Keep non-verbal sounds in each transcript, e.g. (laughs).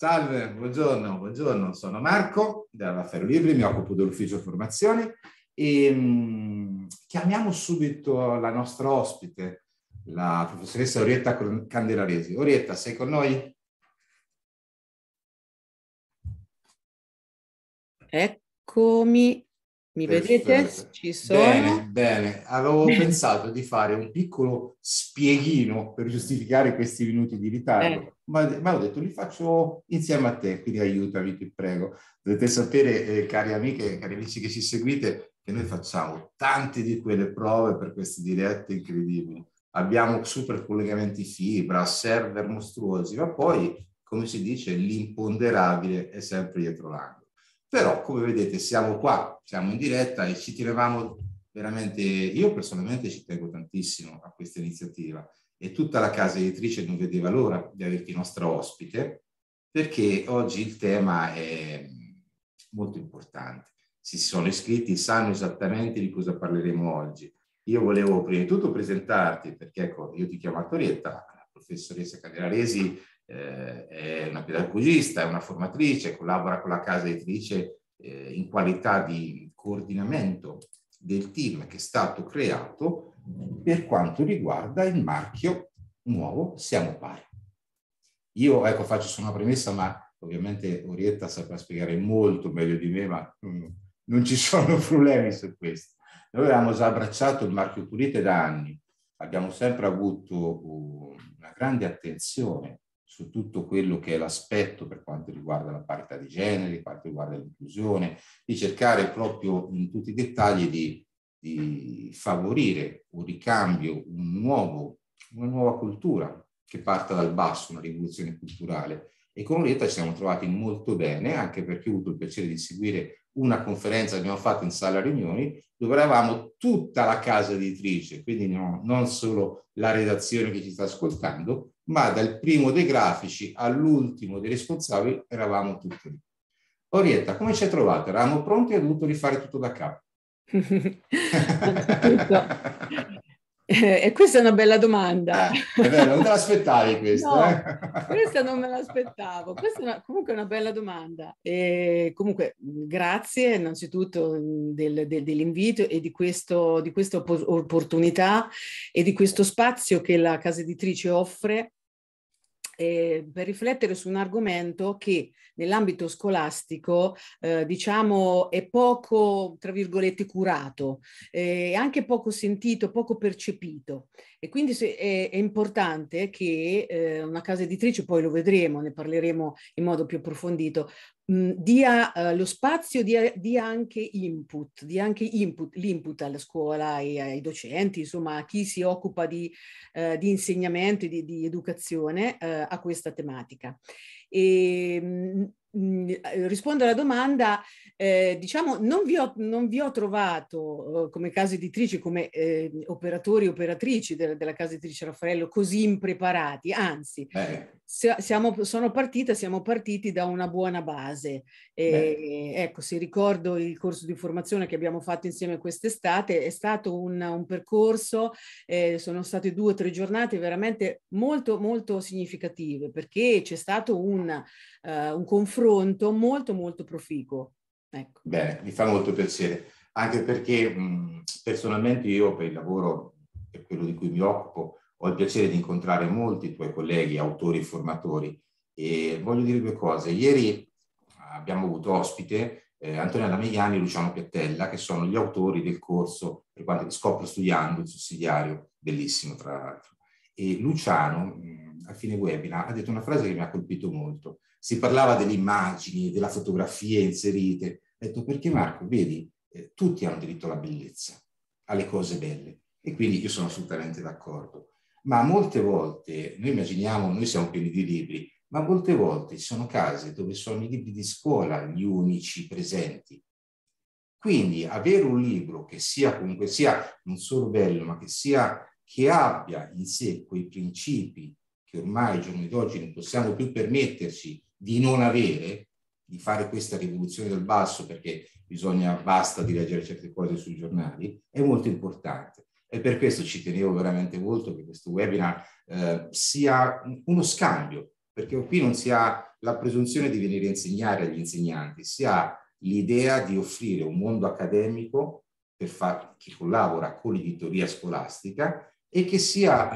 Salve, buongiorno, buongiorno, sono Marco della Ferro Libri, mi occupo dell'ufficio formazione e mm, chiamiamo subito la nostra ospite, la professoressa Orietta Candelaresi. Orietta, sei con noi? Eccomi, mi Perfetto. vedete? Ci sono. Bene, bene. Avevo (laughs) pensato di fare un piccolo spieghino per giustificare questi minuti di ritardo. Eh ma, ho detto li faccio insieme a te, quindi aiutami, ti prego. Dovete sapere, eh, cari amiche, e cari amici che ci seguite, che noi facciamo tante di quelle prove per queste dirette incredibili. Abbiamo super collegamenti fibra, server mostruosi, ma poi, come si dice, l'imponderabile è sempre dietro l'angolo. Però, come vedete, siamo qua, siamo in diretta e ci tenevamo veramente, io personalmente ci tengo tantissimo a questa iniziativa e tutta la casa editrice non vedeva l'ora di averti nostra ospite perché oggi il tema è molto importante. Si sono iscritti, sanno esattamente di cosa parleremo oggi. Io volevo prima di tutto presentarti perché ecco, io ti chiamo Antonietta, la professoressa Candelaresi eh, è una pedagogista, è una formatrice, collabora con la casa editrice eh, in qualità di coordinamento del team che è stato creato per quanto riguarda il marchio nuovo Siamo Pari. Io ecco, faccio solo una premessa, ma ovviamente Orietta saprà spiegare molto meglio di me, ma mm, non ci (laughs) sono problemi su questo. Noi avevamo già abbracciato il marchio Pulite da anni, abbiamo sempre avuto uh, una grande attenzione su tutto quello che è l'aspetto per quanto riguarda la parità di genere, per quanto riguarda l'inclusione, di cercare proprio in tutti i dettagli di di favorire un ricambio, un nuovo, una nuova cultura che parta dal basso, una rivoluzione culturale. E con Orietta ci siamo trovati molto bene, anche perché ho avuto il piacere di seguire una conferenza che abbiamo fatto in sala riunioni, dove eravamo tutta la casa editrice, quindi no, non solo la redazione che ci sta ascoltando, ma dal primo dei grafici all'ultimo dei responsabili eravamo tutti lì. Orietta, come ci hai trovato? Eravamo pronti e hai dovuto rifare tutto da capo. Eh, e questa è una bella domanda. Eh, vero, non te l'aspettavi (laughs) questa? No, eh? (laughs) Questa non me l'aspettavo. Questa è una, comunque una bella domanda. E comunque grazie innanzitutto del, del, dell'invito e di, questo, di questa opportunità e di questo spazio che la casa editrice offre eh, per riflettere su un argomento che nell'ambito scolastico eh, diciamo è poco, tra virgolette, curato, eh, anche poco sentito, poco percepito. E quindi se, è, è, importante che eh, una casa editrice, poi lo vedremo, ne parleremo in modo più approfondito, mh, dia uh, lo spazio, dia, dia, anche input, dia anche input, l'input alla scuola, e ai docenti, insomma a chi si occupa di, uh, di insegnamento e di, di, educazione uh, a questa tematica. E, mh, rispondo alla domanda, eh, diciamo non vi ho, non vi ho trovato come case editrici, come eh, operatori e operatrici de- della casa editrice Raffaello così impreparati, anzi siamo, sono partita, siamo partiti da una buona base. E, ecco, se ricordo il corso di formazione che abbiamo fatto insieme quest'estate, è stato un, un percorso, eh, sono state due o tre giornate veramente molto, molto significative perché c'è stato un, uh, un confronto molto, molto proficuo. Ecco. Beh, mi fa molto piacere, anche perché mh, personalmente io per il lavoro, per quello di cui mi occupo, ho il piacere di incontrare molti tuoi colleghi, autori e formatori. E voglio dire due cose. Ieri eh, abbiamo avuto ospite eh, Antonella Megliani e Luciano Piattella, che sono gli autori del corso per quanto Scopro Studiando, il sussidiario, bellissimo tra l'altro. E Luciano, mh, mm, a fine webinar, ha detto una frase che mi ha colpito molto. Si parlava delle immagini, della fotografia inserite. Ha detto perché Marco, vedi, eh, tutti hanno diritto alla bellezza, alle cose belle. E quindi io sono assolutamente d'accordo ma molte volte noi immaginiamo, noi siamo pieni di libri, ma molte volte ci sono case dove sono i libri di scuola gli unici presenti. Quindi avere un libro che sia comunque sia non solo bello, ma che, sia, che abbia in sé quei principi che ormai ai giorni d'oggi non possiamo più permetterci di non avere, di fare questa rivoluzione del basso perché bisogna, basta di leggere certe cose sui giornali, è molto importante. E per questo ci tenevo veramente molto che questo webinar eh, sia uno scambio, perché qui non si ha la presunzione di venire a insegnare agli insegnanti, si ha l'idea di offrire un mondo accademico far, chi collabora con l'editoria scolastica e che sia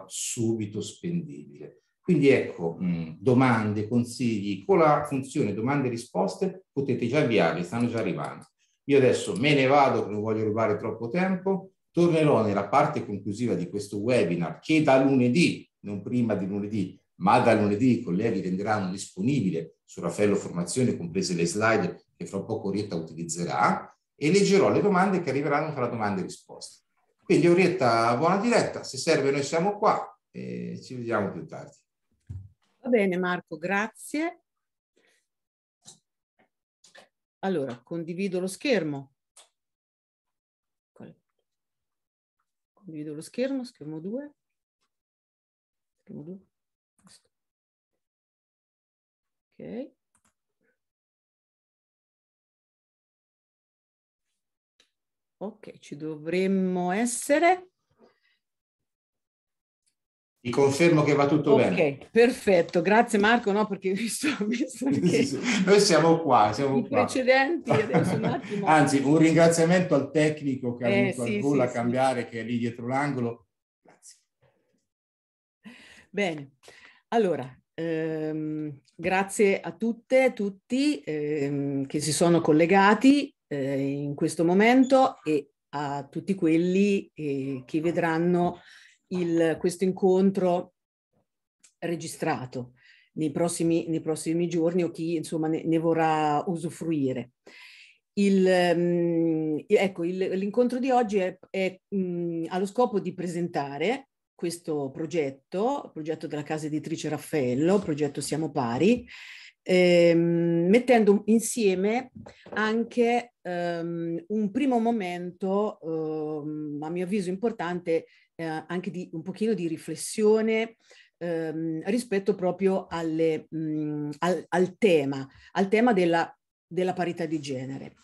eh, subito spendibile. Quindi ecco, mm, domande, consigli, con la funzione domande e risposte potete già avviarli, stanno già arrivando. Io adesso me ne vado, non voglio rubare troppo tempo, Tornerò nella parte conclusiva di questo webinar che da lunedì, non prima di lunedì, ma da lunedì i colleghi renderanno disponibile su Raffaello Formazione, comprese le slide che fra poco Orietta utilizzerà, e leggerò le domande che arriveranno tra domande e risposte. Quindi Orietta, buona diretta, se serve noi siamo qua e ci vediamo più tardi. Va bene Marco, grazie. Allora, condivido lo schermo. condivido lo schermo, schermo 2. Schermo 2. Ok. Ok, ci dovremmo essere. Ti confermo che va tutto okay, bene. Ok, perfetto, grazie Marco, no, perché mi sono visto che sì, noi siamo qua, siamo i qua. precedenti adesso un attimo. Anzi, un ringraziamento al tecnico che eh, ha avuto sì, al volo sì, a cambiare, che è lì dietro l'angolo. Grazie. Bene, allora, ehm, grazie a tutte e tutti ehm, che si sono collegati eh, in questo momento e a tutti quelli eh, che vedranno il, questo incontro registrato nei prossimi, nei prossimi, giorni o chi insomma ne, ne vorrà usufruire. Il, mh, ehm, ecco, l'incontro di oggi è, è mh, allo scopo di presentare questo progetto, il progetto della casa editrice Raffaello, progetto Siamo Pari, ehm, mettendo insieme anche ehm, un primo momento, ehm, a mio avviso importante, eh, anche di un pochino di riflessione ehm, rispetto proprio alle, mh, mm, al, al, tema, al tema della, della parità di genere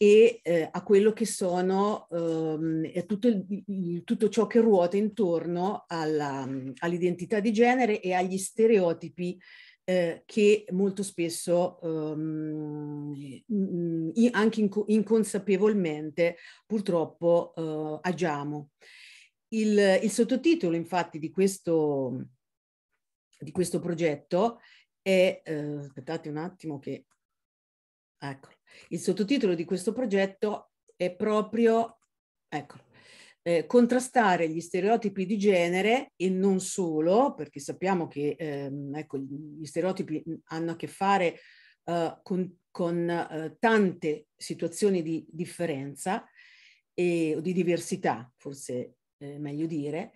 e eh, a quello che sono ehm, tutto, il, tutto, ciò che ruota intorno mm, all'identità di genere e agli stereotipi eh, che molto spesso ehm, mm, in, anche inc inconsapevolmente purtroppo eh, agiamo. Il, il sottotitolo infatti di questo, di questo progetto è, eh, aspettate un attimo che, eccolo, il sottotitolo di questo progetto è proprio, eccolo, eh, contrastare gli stereotipi di genere e non solo, perché sappiamo che ehm, ecco, gli stereotipi hanno a che fare eh, con, con eh, tante situazioni di differenza e, o di diversità, forse eh, meglio dire,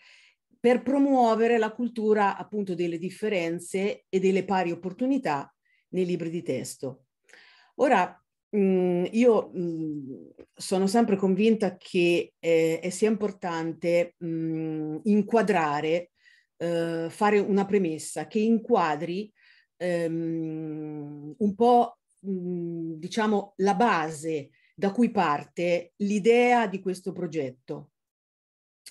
per promuovere la cultura appunto delle differenze e delle pari opportunità nei libri di testo. Ora, mh, mm, io mh, mm, sono sempre convinta che eh, sia importante mh, mm, inquadrare, eh, fare una premessa che inquadri ehm, un po', diciamo, la base da cui parte l'idea di questo progetto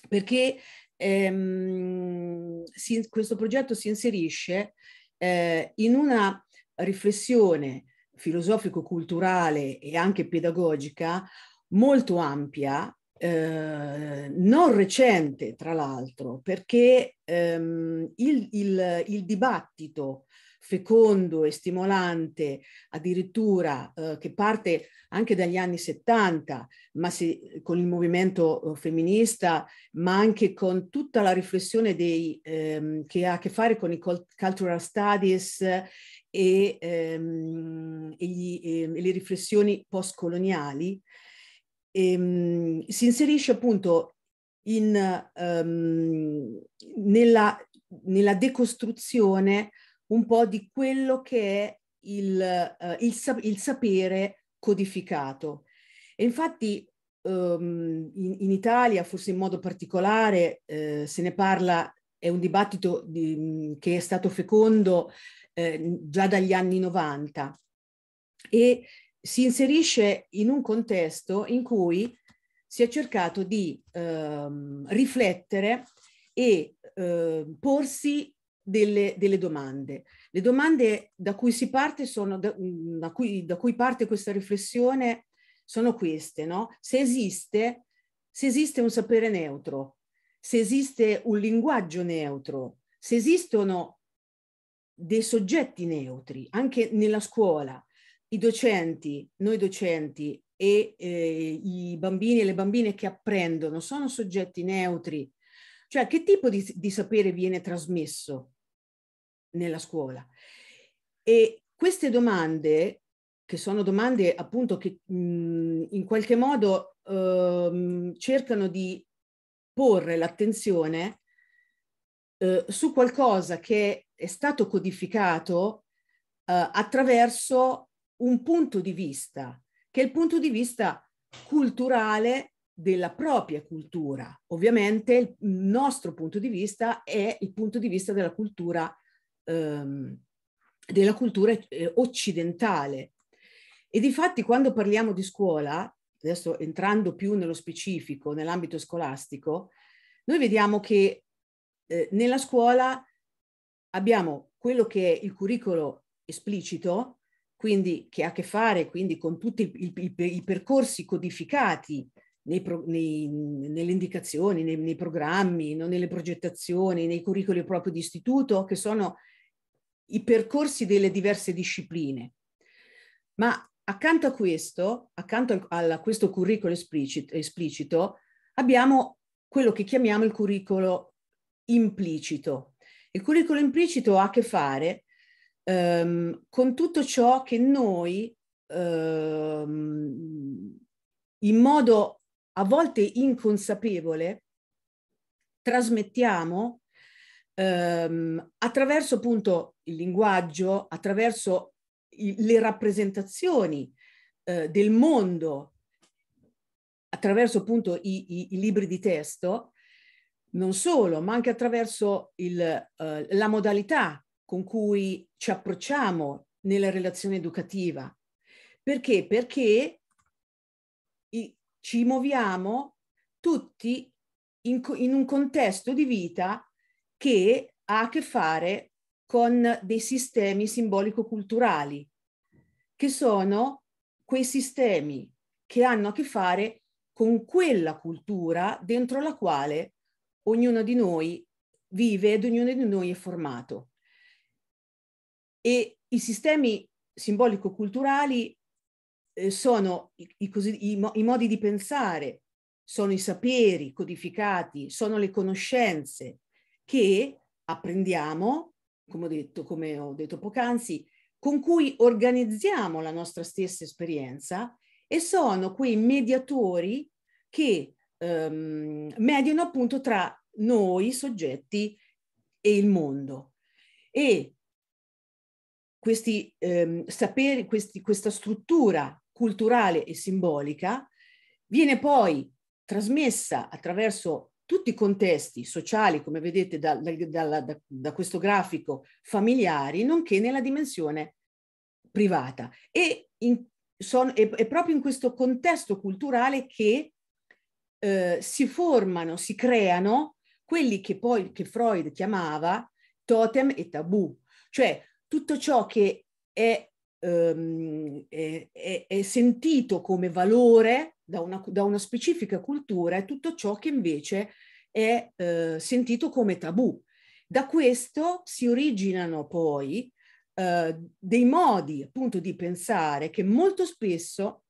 perché ehm, si, questo progetto si inserisce eh, in una riflessione filosofico-culturale e anche pedagogica molto ampia, eh, non recente tra l'altro, perché ehm, il, il, il dibattito fecondo e stimolante, addirittura eh, che parte anche dagli anni 70, ma si, con il movimento eh, femminista, ma anche con tutta la riflessione dei, ehm, che ha a che fare con i cultural studies e, ehm, e, gli, ehm, e, le riflessioni postcoloniali, ehm, si inserisce appunto in, ehm, nella, nella decostruzione un po' di quello che è il, uh, il, il sapere codificato. E infatti um, in, in, Italia, forse in modo particolare, eh, se ne parla, è un dibattito di, che è stato fecondo eh, già dagli anni 90 e si inserisce in un contesto in cui si è cercato di ehm, riflettere e eh, porsi delle, delle, domande. Le domande da cui si parte sono, da, mm, da, cui, da cui, parte questa riflessione sono queste, no? Se esiste, se esiste un sapere neutro, se esiste un linguaggio neutro, se esistono dei soggetti neutri, anche nella scuola, i docenti, noi docenti e eh, i bambini e le bambine che apprendono sono soggetti neutri, cioè che tipo di, di sapere viene trasmesso? nella scuola. E queste domande, che sono domande appunto che mh, mhmm, in qualche modo ehm, cercano di porre l'attenzione eh, su qualcosa che è stato codificato eh, attraverso un punto di vista, che è il punto di vista culturale della propria cultura. Ovviamente il nostro punto di vista è il punto di vista della cultura ehm, della cultura eh, occidentale. E di fatti quando parliamo di scuola, adesso entrando più nello specifico, nell'ambito scolastico, noi vediamo che eh, nella scuola abbiamo quello che è il curriculum esplicito, quindi che ha a che fare quindi, con tutti i, i, i percorsi codificati pro, nei, nelle indicazioni, nei, nei programmi, no? nelle progettazioni, nei curricoli proprio di istituto, che sono i percorsi delle diverse discipline. Ma accanto a questo, accanto a questo curriculum esplicito, esplicito, abbiamo quello che chiamiamo il curriculum implicito. Il curriculum implicito ha a che fare ehm, con tutto ciò che noi ehm, in modo a volte inconsapevole, trasmettiamo ehm, attraverso appunto il linguaggio, attraverso i, le rappresentazioni eh, del mondo, attraverso appunto i, i, i, libri di testo, non solo, ma anche attraverso il, eh, la modalità con cui ci approcciamo nella relazione educativa. Perché? Perché ci muoviamo tutti in, in un contesto di vita che ha a che fare con dei sistemi simbolico-culturali, che sono quei sistemi che hanno a che fare con quella cultura dentro la quale ognuno di noi vive ed ognuno di noi è formato. E i sistemi simbolico-culturali eh, sono i, i, i, i modi di pensare, sono i saperi codificati, sono le conoscenze che apprendiamo, come ho detto, come ho detto poc'anzi, con cui organizziamo la nostra stessa esperienza e sono quei mediatori che ehm, mediano appunto tra noi soggetti e il mondo. E questi ehm, saperi, questi, questa struttura culturale e simbolica, viene poi trasmessa attraverso tutti i contesti sociali, come vedete da, da, da, da questo grafico, familiari, nonché nella dimensione privata. E in, son, è, è, proprio in questo contesto culturale che eh, si formano, si creano quelli che poi che Freud chiamava totem e tabù, cioè tutto ciò che è Ehm, è, sentito come valore da una, da una, specifica cultura e tutto ciò che invece è eh, sentito come tabù. Da questo si originano poi eh, dei modi appunto di pensare che molto spesso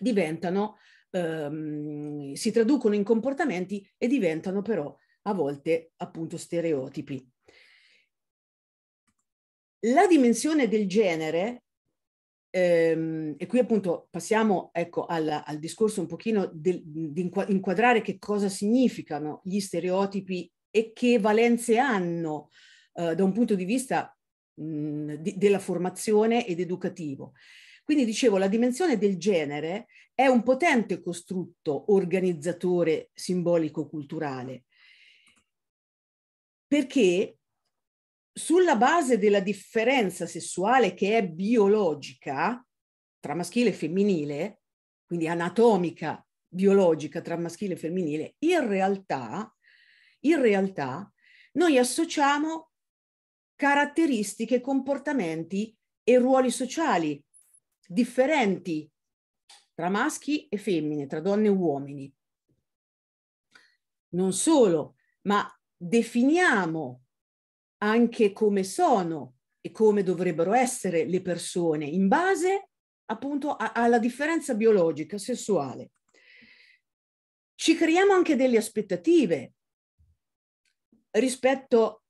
diventano, ehm, si traducono in comportamenti e diventano però a volte appunto stereotipi. La dimensione del genere, ehm, e qui appunto passiamo ecco, alla, al, discorso un pochino di inquadrare che cosa significano gli stereotipi e che valenze hanno eh, da un punto di vista mh, mm, di, della formazione ed educativo. Quindi dicevo, la dimensione del genere è un potente costrutto organizzatore simbolico-culturale, perché sulla base della differenza sessuale che è biologica tra maschile e femminile, quindi anatomica biologica tra maschile e femminile, in realtà, in realtà noi associamo caratteristiche, comportamenti e ruoli sociali differenti tra maschi e femmine, tra donne e uomini. Non solo, ma definiamo anche come sono e come dovrebbero essere le persone in base appunto a, alla differenza biologica sessuale. Ci creiamo anche delle aspettative rispetto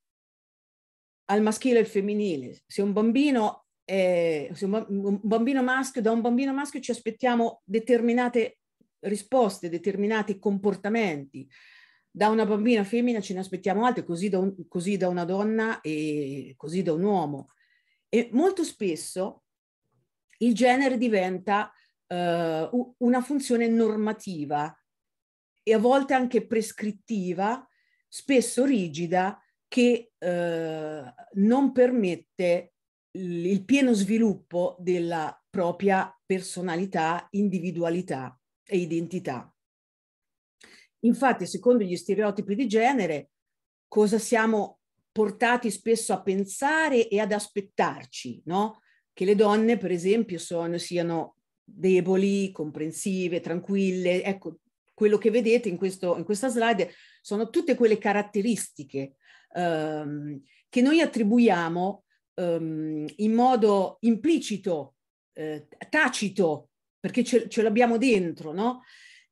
al maschile e al femminile. Se un bambino, è, se un bambino maschio, da un bambino maschio ci aspettiamo determinate risposte, determinati comportamenti da una bambina femmina ce ne aspettiamo altre, così da, un, così da una donna e così da un uomo. E molto spesso il genere diventa uh, una funzione normativa e a volte anche prescrittiva, spesso rigida, che uh, non permette il, il pieno sviluppo della propria personalità, individualità e identità. Infatti, secondo gli stereotipi di genere, cosa siamo portati spesso a pensare e ad aspettarci, no? Che le donne, per esempio, sono, siano deboli, comprensive, tranquille. Ecco, quello che vedete in, questo, in questa slide sono tutte quelle caratteristiche ehm, che noi attribuiamo ehm, in modo implicito, eh, tacito, perché ce, ce l'abbiamo dentro, no?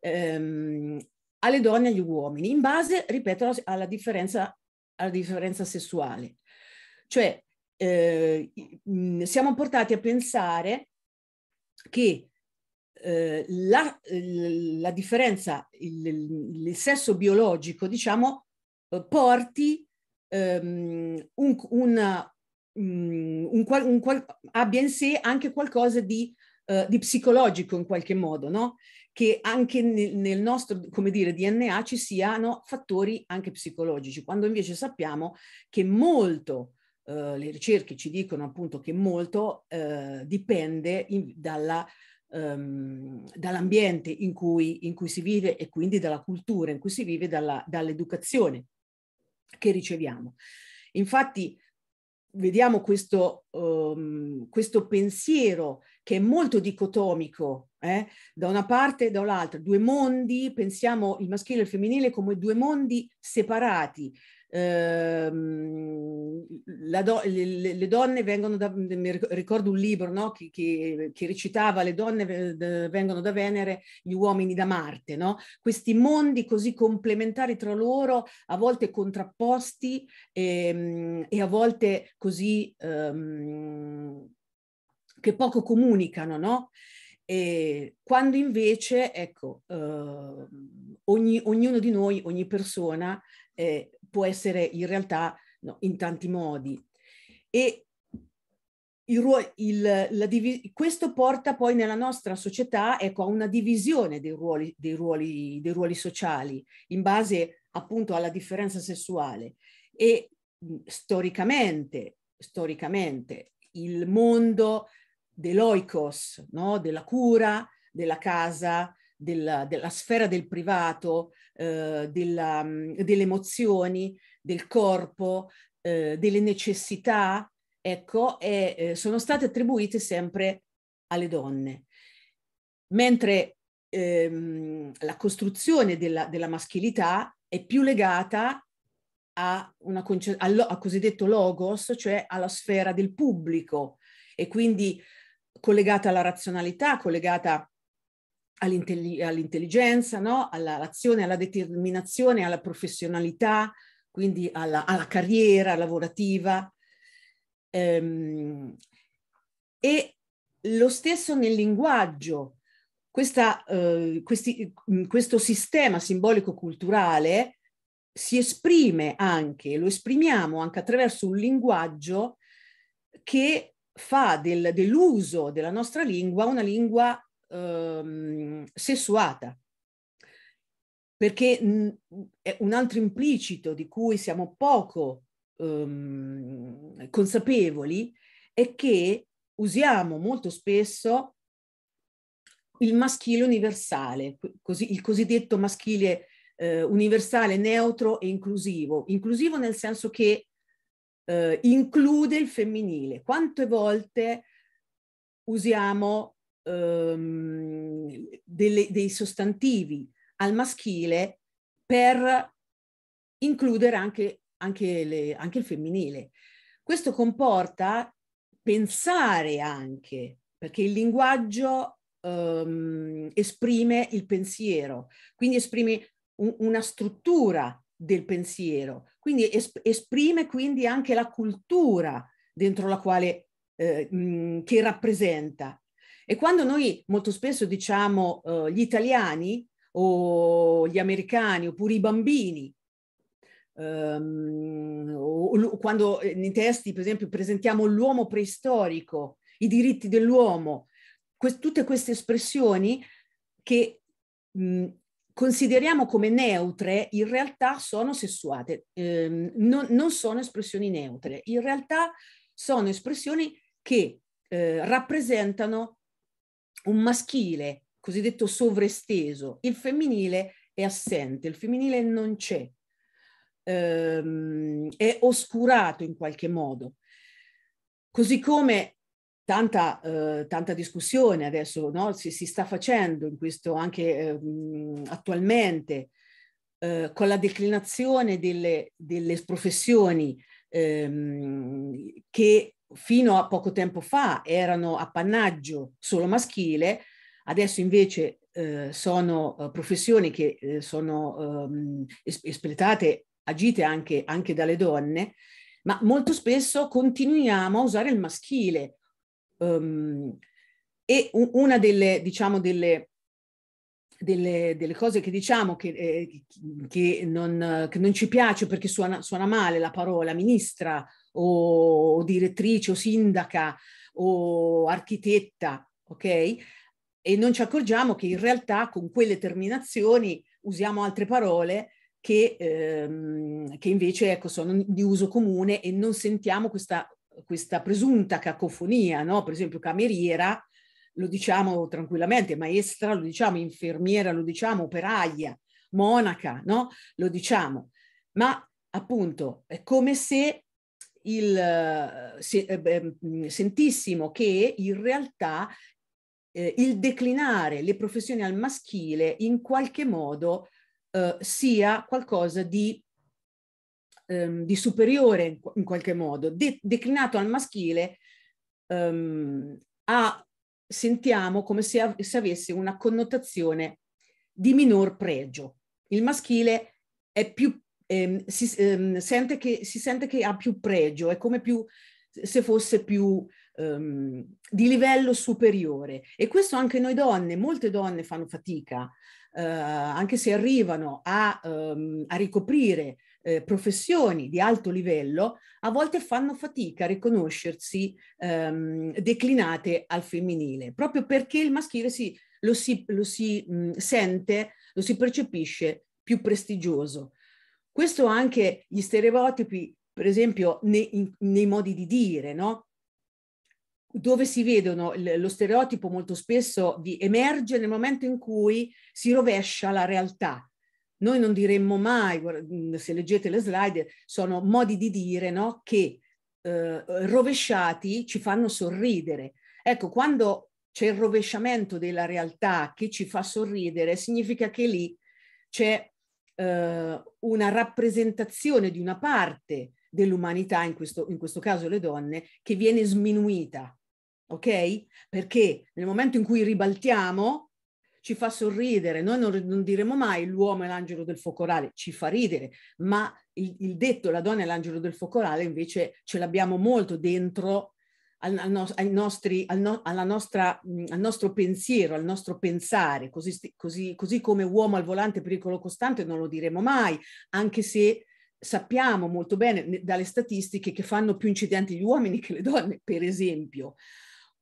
Ehm, alle donne e agli uomini, in base, ripeto, alla differenza, alla differenza sessuale. Cioè, eh, siamo portati a pensare che eh, la, la, differenza, il, il, sesso biologico, diciamo, eh, porti ehm, un, una, un, un, un, abbia in sé anche qualcosa di eh, di psicologico in qualche modo, no? che anche nel, nel nostro dire, DNA ci siano fattori anche psicologici, quando invece sappiamo che molto, eh, le ricerche ci dicono appunto che molto eh, dipende in, dalla, um, dall'ambiente in cui, in cui, si vive e quindi dalla cultura in cui si vive, dalla, dall'educazione che riceviamo. Infatti vediamo questo, um, questo pensiero che è molto dicotomico, eh? da una parte e dall'altra, due mondi, pensiamo il maschile e il femminile come due mondi separati. Eh, do, le, le, donne vengono da, ricordo un libro no? che, che, che, recitava, le donne vengono da Venere, gli uomini da Marte, no? questi mondi così complementari tra loro, a volte contrapposti e, ehm, e a volte così... Um, che poco comunicano, no? E quando invece, ecco, eh, ogni, ognuno di noi, ogni persona eh, può essere in realtà no, in tanti modi. E il, il, la, questo porta poi nella nostra società ecco, a una divisione dei ruoli, dei, ruoli, dei ruoli sociali in base appunto alla differenza sessuale. E storicamente, storicamente il mondo dell'oikos, no? della cura, della casa, della, della sfera del privato, eh, della, mm, delle emozioni, del corpo, eh, delle necessità, ecco, e, eh, sono state attribuite sempre alle donne. Mentre ehm, la costruzione della, della maschilità è più legata a, una, al, al, cosiddetto logos, cioè alla sfera del pubblico e quindi collegata alla razionalità, collegata all'intelligenza, no? all'azione, alla determinazione, alla professionalità, quindi alla, alla carriera lavorativa. Ehm, e lo stesso nel linguaggio, Questa, eh, questi, mm, questo sistema simbolico-culturale si esprime anche, lo esprimiamo anche attraverso un linguaggio che fa del, dell'uso della nostra lingua una lingua ehm, sessuata, perché mh, mm, un altro implicito di cui siamo poco ehm, consapevoli è che usiamo molto spesso il maschile universale, così, il cosiddetto maschile eh, universale, neutro e inclusivo. Inclusivo nel senso che eh, include il femminile. Quante volte usiamo ehm, delle, dei sostantivi al maschile per includere anche, anche, le, anche il femminile? Questo comporta pensare anche, perché il linguaggio Um, esprime il pensiero, quindi esprime un, una struttura del pensiero, quindi esprime quindi anche la cultura dentro la quale eh, mh, che rappresenta. E quando noi molto spesso diciamo eh, gli italiani o gli americani oppure i bambini, ehm, o, o, quando eh, nei testi per esempio presentiamo l'uomo preistorico, i diritti dell'uomo, que- tutte queste espressioni che mh, consideriamo come neutre in realtà sono sessuate, eh, non, non, sono espressioni neutre, in realtà sono espressioni che eh, rappresentano un maschile cosiddetto sovresteso, il femminile è assente, il femminile non c'è, ehm, è oscurato in qualche modo. Così come tanta, eh, tanta discussione adesso no? si, si, sta facendo in questo anche eh, attualmente eh, con la declinazione delle, delle professioni ehm, che fino a poco tempo fa erano appannaggio solo maschile, adesso invece eh, sono eh, professioni che eh, sono ehm, espletate, agite anche, anche dalle donne ma molto spesso continuiamo a usare il maschile Um, e una delle, diciamo, delle, delle, delle cose che diciamo che, eh, che, non, che, non, ci piace perché suona, suona male la parola ministra o, o direttrice o sindaca o architetta, ok? E non ci accorgiamo che in realtà con quelle terminazioni usiamo altre parole che, ehm, che invece ecco, sono di uso comune e non sentiamo questa questa presunta cacofonia, no? per esempio cameriera, lo diciamo tranquillamente, maestra, lo diciamo infermiera, lo diciamo operaia, monaca, no? lo diciamo, ma appunto è come se, il, eh, se eh, mm, sentissimo che in realtà eh, il declinare le professioni al maschile in qualche modo eh, sia qualcosa di ehm, di superiore in, in qualche modo, de- declinato al maschile, ehm, ha, sentiamo come se, av- se avesse una connotazione di minor pregio. Il maschile è più Ehm, si, ehm, sente che, si, sente che, ha più pregio, è come più, se fosse più ehm, di livello superiore. E questo anche noi donne, molte donne fanno fatica, eh, anche se arrivano a, ehm, a ricoprire eh, professioni di alto livello a volte fanno fatica a riconoscersi ehm, declinate al femminile, proprio perché il maschile si, lo si, lo si mh, mm, sente, lo si percepisce più prestigioso. Questo anche gli stereotipi, per esempio, nei, in, nei modi di dire, no? dove si vedono lo stereotipo molto spesso di emerge nel momento in cui si rovescia la realtà, noi non diremmo mai, se leggete le slide, sono modi di dire no? che eh, rovesciati ci fanno sorridere. Ecco, quando c'è il rovesciamento della realtà che ci fa sorridere, significa che lì c'è eh, una rappresentazione di una parte dell'umanità, in questo, in questo caso le donne, che viene sminuita, ok? Perché nel momento in cui ribaltiamo ci fa sorridere. Noi non, non diremo mai l'uomo è l'angelo del focolare, ci fa ridere, ma il, il detto la donna è l'angelo del focolare invece ce l'abbiamo molto dentro al, al, no, ai nostri, al, no, alla nostra, mm, al nostro pensiero, al nostro pensare, così, così, così come uomo al volante pericolo costante non lo diremo mai, anche se sappiamo molto bene dalle statistiche che fanno più incidenti gli uomini che le donne, per esempio,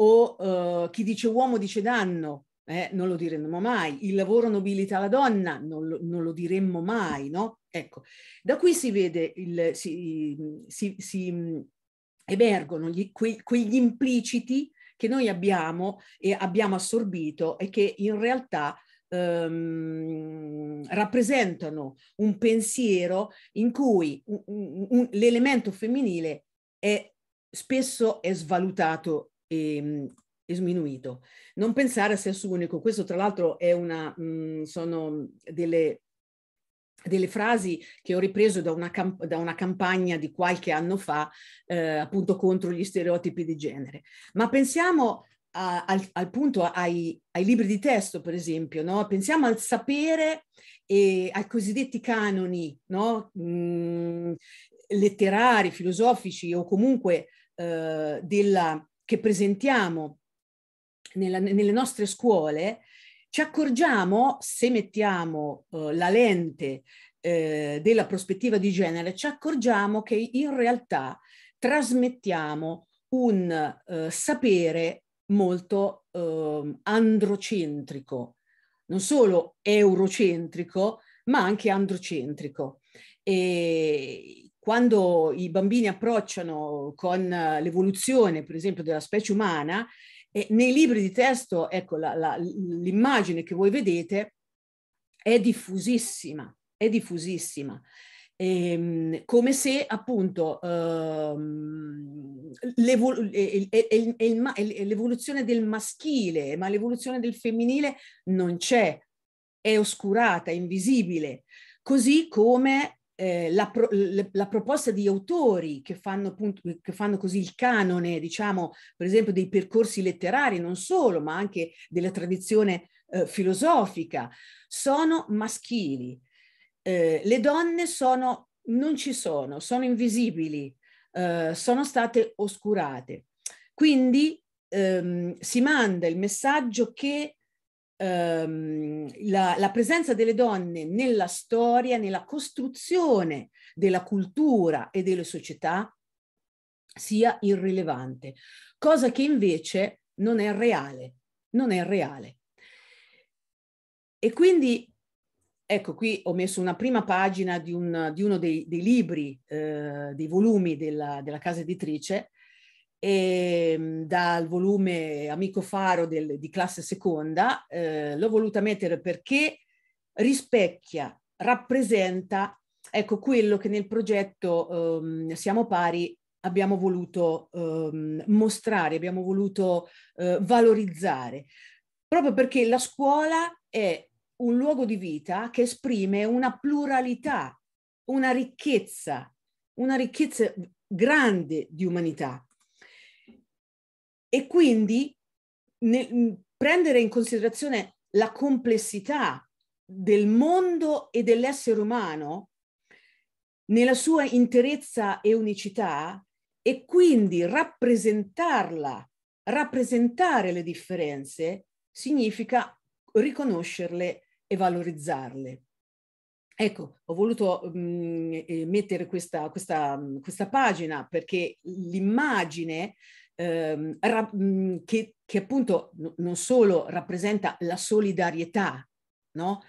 o uh, chi dice uomo dice danno, eh, non lo diremmo mai, il lavoro nobilita la donna, non lo, non lo diremmo mai, no? Ecco, da qui si vede, il, si, si, si mm, emergono gli, que, quegli impliciti che noi abbiamo e abbiamo assorbito e che in realtà ehm, rappresentano un pensiero in cui l'elemento femminile è spesso è svalutato e, mm, è sminuito. Non pensare a sesso unico, questo tra l'altro è una, mh, mm, sono delle delle frasi che ho ripreso da una, camp- da una, campagna di qualche anno fa, eh, appunto contro gli stereotipi di genere. Ma pensiamo a, al, al, punto ai, ai, libri di testo, per esempio, no? pensiamo al sapere e ai cosiddetti canoni no? mm, letterari, filosofici o comunque eh, della, che presentiamo nella, nelle nostre scuole, ci accorgiamo, se mettiamo uh, la lente eh, della prospettiva di genere, ci accorgiamo che in realtà trasmettiamo un uh, sapere molto uh, androcentrico, non solo eurocentrico, ma anche androcentrico. E quando i bambini approcciano con eh, l'evoluzione, per esempio, della specie umana, e nei libri di testo, ecco, la, la, l'immagine che voi vedete è diffusissima, è diffusissima. E, ehm, come se appunto ehm, l'evoluzione del maschile, ma l'evoluzione del femminile non c'è, è oscurata, è invisibile, così come eh, la, pro, le, la, proposta di autori che fanno, appunto, che fanno così il canone, diciamo, per esempio dei percorsi letterari, non solo, ma anche della tradizione eh, filosofica, sono maschili. Eh, le donne sono, non ci sono, sono invisibili, eh, sono state oscurate. Quindi ehm, si manda il messaggio che ehm, la, la, presenza delle donne nella storia, nella costruzione della cultura e delle società sia irrilevante, cosa che invece non è reale, non è reale. E quindi, ecco qui ho messo una prima pagina di, un, di uno dei, dei libri, eh, dei volumi della, della casa editrice, e ehm, dal volume Amico Faro del, di classe seconda, eh, l'ho voluta mettere perché rispecchia, rappresenta, ecco quello che nel progetto ehm, Siamo Pari abbiamo voluto ehm, mostrare, abbiamo voluto eh, valorizzare, proprio perché la scuola è un luogo di vita che esprime una pluralità, una ricchezza, una ricchezza grande di umanità. E quindi nel, prendere in considerazione la complessità del mondo e dell'essere umano nella sua interezza e unicità e quindi rappresentarla, rappresentare le differenze, significa riconoscerle e valorizzarle. Ecco, ho voluto mh, eh, mettere questa, questa, questa pagina perché l'immagine ehm, mhmm, che, che, appunto non solo rappresenta la solidarietà, no?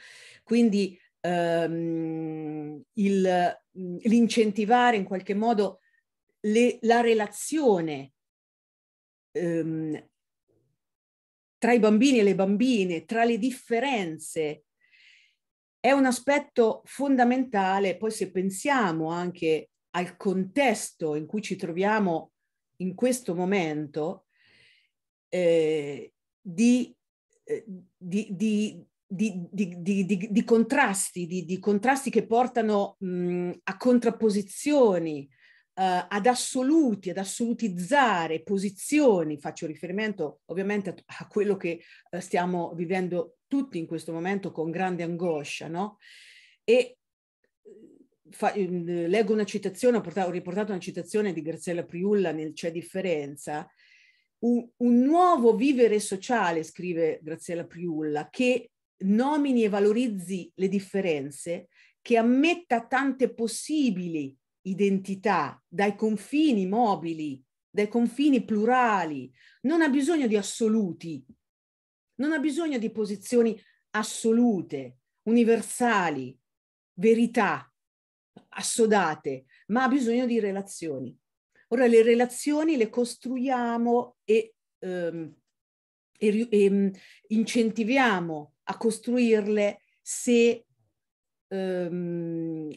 quindi ehm, il, mhmm, l'incentivare in qualche modo le, la relazione ehm, tra i bambini e le bambine, tra le differenze, è un aspetto fondamentale. Poi se pensiamo anche al contesto in cui ci troviamo in questo momento eh, di, eh, di, di, di, contrasti, di, contrasti che portano mh, a contrapposizioni, eh, ad assoluti, ad assolutizzare posizioni. Faccio riferimento ovviamente a, a quello che eh, stiamo vivendo tutti in questo momento con grande angoscia, no? E fa, leggo una citazione, ho, portato, ho, riportato una citazione di Graziella Priulla nel C'è differenza, un, un nuovo vivere sociale, scrive Graziella Priulla, che nomini e valorizzi le differenze, che ammetta tante possibili identità dai confini mobili, dai confini plurali, non ha bisogno di assoluti, non ha bisogno di posizioni assolute, universali, verità, assodate, ma ha bisogno di relazioni. Ora le relazioni le costruiamo e, ehm, e, e mm, incentiviamo a costruirle se, ehm,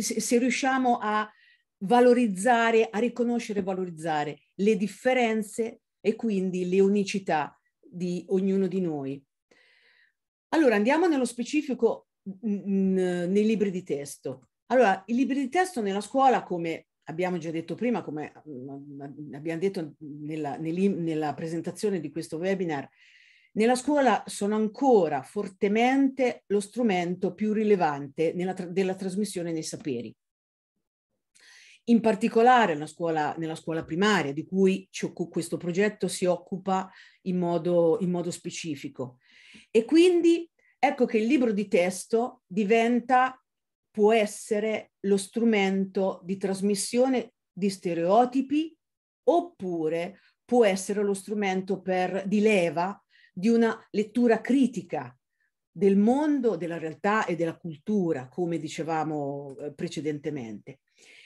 se, se riusciamo a valorizzare, a riconoscere e valorizzare le differenze e quindi le unicità di ognuno di noi. Allora andiamo nello specifico nei libri di testo. Allora, i libri di testo nella scuola, come abbiamo già detto prima, come mm, mm, abbiamo detto nella, nella presentazione di questo webinar, nella scuola sono ancora fortemente lo strumento più rilevante tra della trasmissione dei saperi. In particolare nella scuola, nella scuola primaria, di cui questo progetto si occupa in modo, in modo specifico. E quindi ecco che il libro di testo diventa, può essere lo strumento di trasmissione di stereotipi oppure può essere lo strumento per, di leva di una lettura critica del mondo, della realtà e della cultura, come dicevamo eh, precedentemente.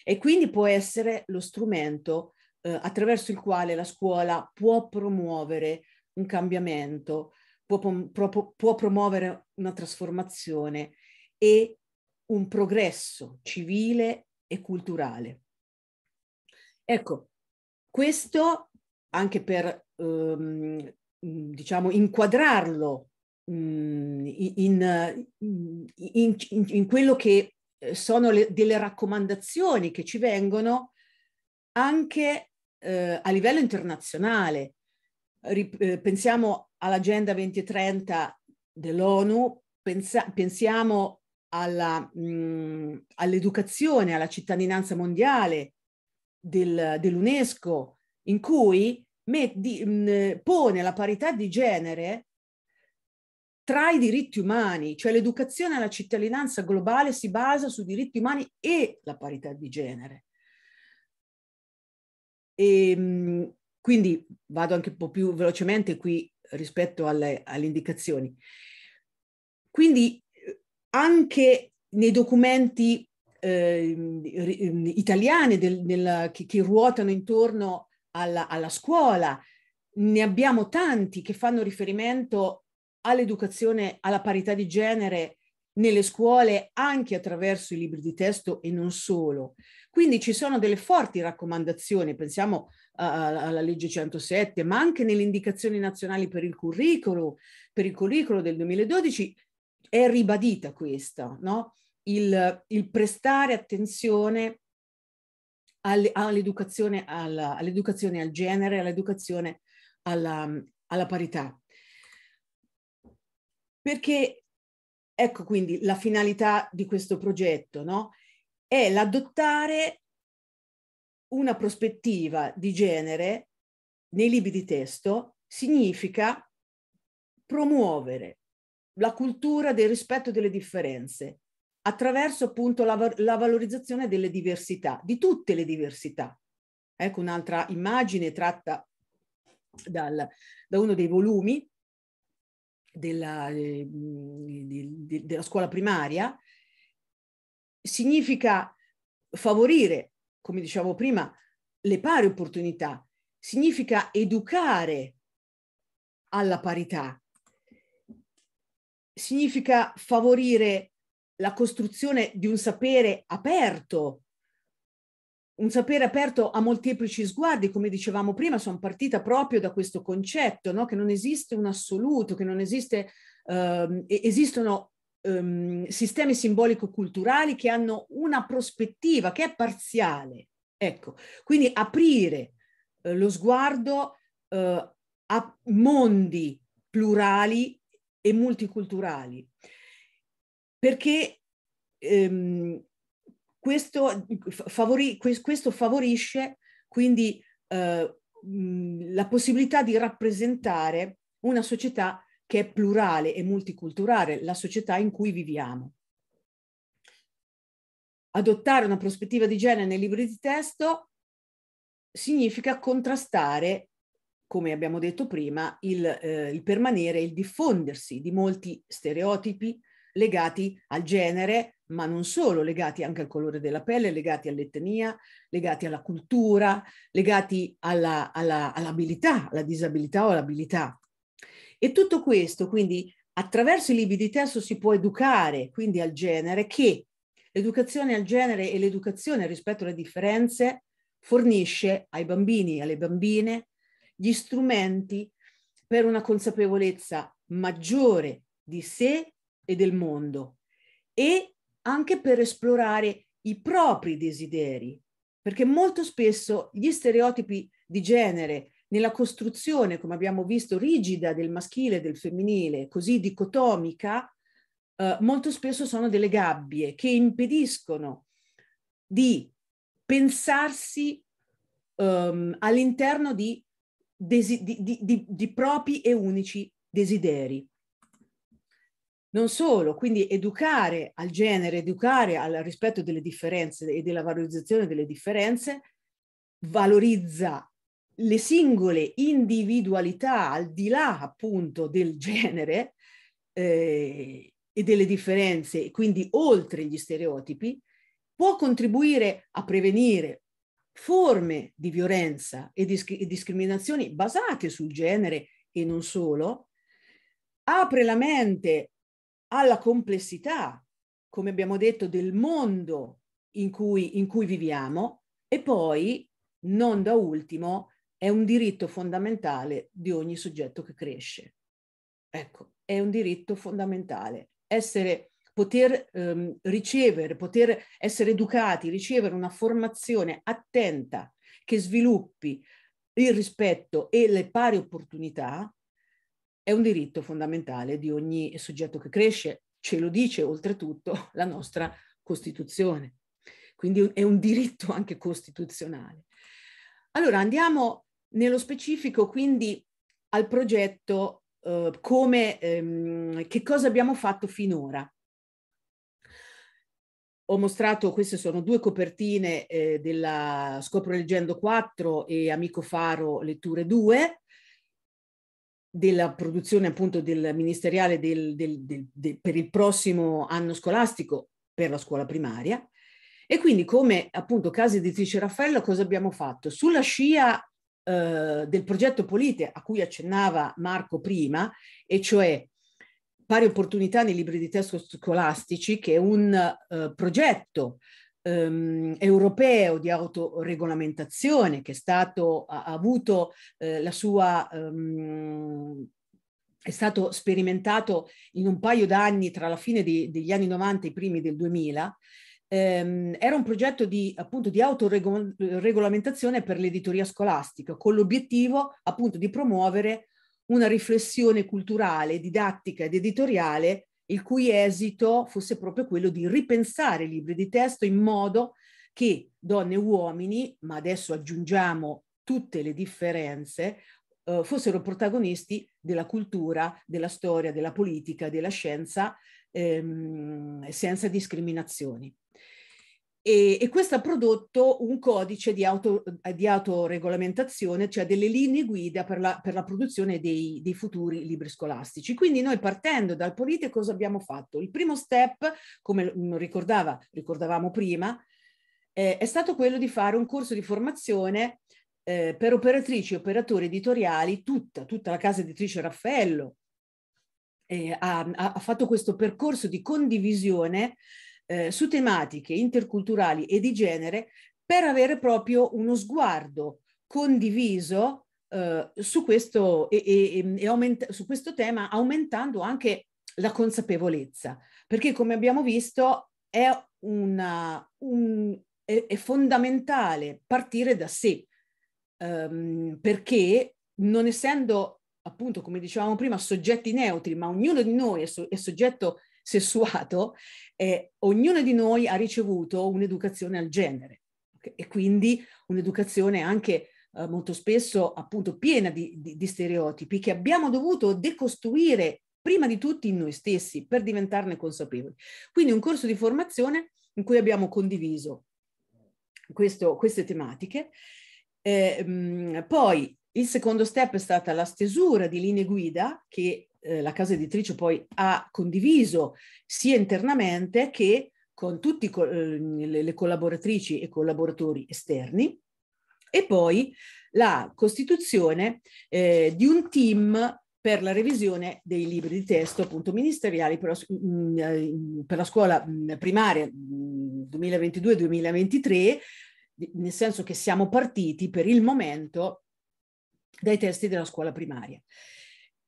E quindi può essere lo strumento eh, attraverso il quale la scuola può promuovere un cambiamento può, può, può promuovere una trasformazione e un progresso civile e culturale. Ecco, questo anche per ehm, diciamo inquadrarlo mh, mm, in, in, in, in, quello che sono le, delle raccomandazioni che ci vengono anche eh, a livello internazionale. Rip, eh, pensiamo all'Agenda 2030 dell'ONU, pensa, pensiamo mm, all'educazione, alla cittadinanza mondiale del, dell'UNESCO, in cui met, di, mh, mm, pone la parità di genere tra i diritti umani, cioè l'educazione alla cittadinanza globale si basa sui diritti umani e la parità di genere. E, ehm, quindi vado anche un po' più velocemente qui, rispetto alle, alle indicazioni. Quindi eh, anche nei documenti eh, italiani del, del, che, che, ruotano intorno alla, alla scuola, ne abbiamo tanti che fanno riferimento all'educazione alla parità di genere nelle scuole anche attraverso i libri di testo e non solo. Quindi ci sono delle forti raccomandazioni, pensiamo alla legge 107, ma anche nelle indicazioni nazionali per il curriculum, per il curriculum del 2012, è ribadita questa, no? il, il prestare attenzione all'educazione, alla, all'educazione al genere, all'educazione alla, alla parità. Perché ecco quindi la finalità di questo progetto, no? È l'adottare una prospettiva di genere nei libri di testo significa promuovere la cultura del rispetto delle differenze attraverso appunto la, la valorizzazione delle diversità, di tutte le diversità. Ecco un'altra immagine tratta dal, da uno dei volumi della, eh, della scuola primaria. Significa favorire come diciamo prima, le pari opportunità, significa educare alla parità, significa favorire la costruzione di un sapere aperto, un sapere aperto a molteplici sguardi, come dicevamo prima, sono partita proprio da questo concetto, no? che non esiste un assoluto, che non esiste, eh, esistono ehm, sistemi simbolico-culturali che hanno una prospettiva che è parziale. Ecco, quindi aprire eh, lo sguardo eh, a mondi plurali e multiculturali, perché ehm, questo, favori, questo, favorisce quindi eh, la possibilità di rappresentare una società che è plurale e multiculturale la società in cui viviamo. Adottare una prospettiva di genere nei libri di testo significa contrastare, come abbiamo detto prima, il, eh, il permanere, il diffondersi di molti stereotipi legati al genere, ma non solo, legati anche al colore della pelle, legati all'etnia, legati alla cultura, legati alla, alla, all'abilità, alla disabilità o all'abilità. E tutto questo, quindi, attraverso i libri di testo si può educare, quindi al genere, che l'educazione al genere e l'educazione rispetto alle differenze fornisce ai bambini e alle bambine gli strumenti per una consapevolezza maggiore di sé e del mondo e anche per esplorare i propri desideri, perché molto spesso gli stereotipi di genere nella costruzione, come abbiamo visto, rigida del maschile e del femminile, così dicotomica, eh, molto spesso sono delle gabbie che impediscono di pensarsi um, all'interno di, di, di, di propri e unici desideri. Non solo, quindi educare al genere, educare al rispetto delle differenze e della valorizzazione delle differenze valorizza le singole individualità al di là appunto del genere eh, e delle differenze, quindi oltre gli stereotipi, può contribuire a prevenire forme di violenza e, disc- e discriminazioni basate sul genere e non solo, apre la mente alla complessità, come abbiamo detto, del mondo in cui, in cui viviamo e poi, non da ultimo, è un diritto fondamentale di ogni soggetto che cresce. Ecco, è un diritto fondamentale. Essere, poter ehm, ricevere, poter essere educati, ricevere una formazione attenta che sviluppi il rispetto e le pari opportunità è un diritto fondamentale di ogni soggetto che cresce, ce lo dice oltretutto (laughs) la nostra Costituzione. Quindi è un diritto anche costituzionale. Allora andiamo nello specifico quindi al progetto eh, come, ehm, che cosa abbiamo fatto finora. Ho mostrato, queste sono due copertine eh, della Scopro Leggendo 4 e Amico Faro Letture 2, della produzione appunto del ministeriale del, del, del, per il prossimo anno scolastico per la scuola primaria. E quindi come appunto casa editrice Raffaella cosa abbiamo fatto? Sulla scia eh, del progetto Polite a cui accennava Marco prima, e cioè pari opportunità nei libri di testo scolastici, che è un eh, progetto ehm, europeo di autoregolamentazione che è stato, ha, ha avuto eh, la sua... Ehm, è stato sperimentato in un paio d'anni tra la fine di, degli anni 90 e i primi del 2000 ehm, era un progetto di, appunto, di autoregolamentazione per l'editoria scolastica, con l'obiettivo appunto di promuovere una riflessione culturale, didattica ed editoriale, il cui esito fosse proprio quello di ripensare i libri di testo in modo che donne e uomini, ma adesso aggiungiamo tutte le differenze, eh, fossero protagonisti della cultura, della storia, della politica, della scienza, ehm, senza discriminazioni e, e, questo ha prodotto un codice di, auto, di autoregolamentazione, cioè delle linee guida per la, per la produzione dei, dei, futuri libri scolastici. Quindi noi partendo dal Polite cosa abbiamo fatto? Il primo step, come mm, ricordava, ricordavamo prima, eh, è stato quello di fare un corso di formazione eh, per operatrici e operatori editoriali, tutta, tutta la casa editrice Raffaello eh, ha, ha fatto questo percorso di condivisione eh, su tematiche interculturali e di genere per avere proprio uno sguardo condiviso eh, su, questo, e, e, e aumenta- su questo tema, aumentando anche la consapevolezza, perché come abbiamo visto è, una, un, è, è fondamentale partire da sé, ehm, perché non essendo appunto, come dicevamo prima, soggetti neutri, ma ognuno di noi è, so- è soggetto sessuato, eh, ognuno di noi ha ricevuto un'educazione al genere okay? e quindi un'educazione anche eh, molto spesso appunto piena di, di, di stereotipi che abbiamo dovuto decostruire prima di tutti in noi stessi per diventarne consapevoli. Quindi un corso di formazione in cui abbiamo condiviso questo, queste tematiche. Eh, mh, mm, poi il secondo step è stata la stesura di linee guida che eh, la casa editrice poi ha condiviso sia internamente che con tutte co- eh, le, le collaboratrici e collaboratori esterni e poi la costituzione eh, di un team per la revisione dei libri di testo appunto ministeriali per la, mm, eh, per la scuola mm, primaria 2022-2023, mm, nel senso che siamo partiti per il momento dai testi della scuola primaria.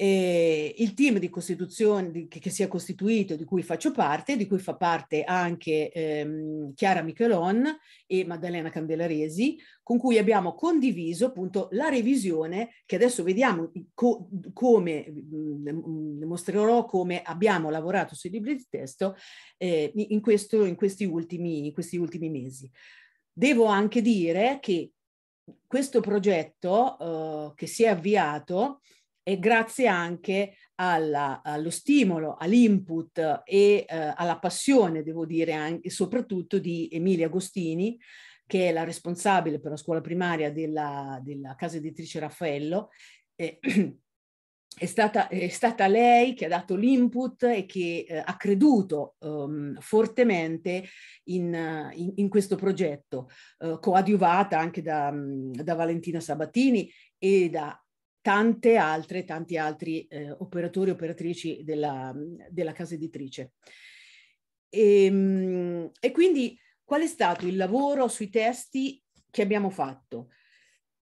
E il team di Costituzione che, che si è costituito, di cui faccio parte, di cui fa parte anche ehm, Chiara Michelon e Maddalena Candelaresi, con cui abbiamo condiviso appunto la revisione che adesso vediamo co- come, mh, mm, mostrerò come abbiamo lavorato sui libri di testo eh, in, questo, in, questi ultimi, in questi ultimi mesi. Devo anche dire che questo progetto eh, che si è avviato e grazie anche alla, allo stimolo, all'input e eh, alla passione, devo dire, anche, soprattutto di Emilia Agostini, che è la responsabile per la scuola primaria della, della casa editrice Raffaello. Eh, (clears throat) è stata, è stata, lei che ha dato l'input e che eh, ha creduto um, fortemente in, in, in, questo progetto, eh, coadiuvata anche da, mm, da Valentina Sabatini e da tante altre, tanti altri eh, operatori e operatrici della, della, casa editrice. E, ehm, e, quindi qual è stato il lavoro sui testi che abbiamo fatto?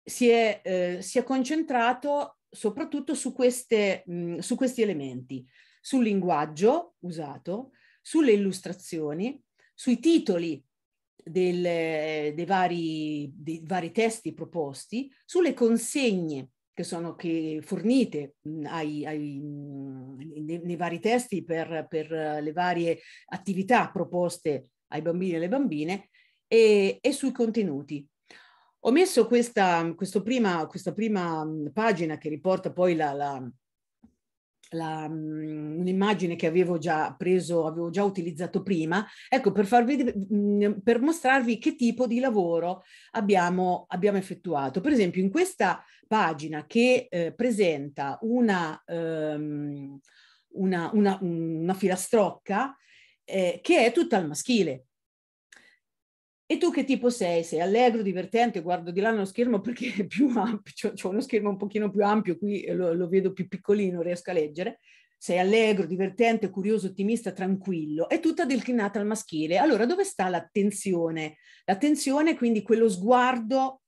Si è, eh, si è concentrato soprattutto su, queste, mh, mm, su questi elementi, sul linguaggio usato, sulle illustrazioni, sui titoli del, dei, vari, dei vari testi proposti, sulle consegne che sono che fornite mm, ai, ai, mm, nei, nei, vari testi per, per, eh, le varie attività proposte ai bambini e alle bambine e, e sui contenuti. Ho messo questa, prima, questa prima, mm, pagina che riporta poi la, la la, mm, un'immagine che avevo già preso, avevo già utilizzato prima, ecco per, farvi, mm, per mostrarvi che tipo di lavoro abbiamo, abbiamo effettuato. Per esempio in questa pagina che eh, presenta una, um, una, una, una filastrocca eh, che è tutta al maschile, e tu che tipo sei? Sei allegro, divertente, guardo di là nello schermo perché è più ampio, ho uno schermo un pochino più ampio, qui eh, lo, lo vedo più piccolino, riesco a leggere. Sei allegro, divertente, curioso, ottimista, tranquillo. È tutta declinata al maschile. Allora, dove sta l'attenzione? L'attenzione, quindi quello sguardo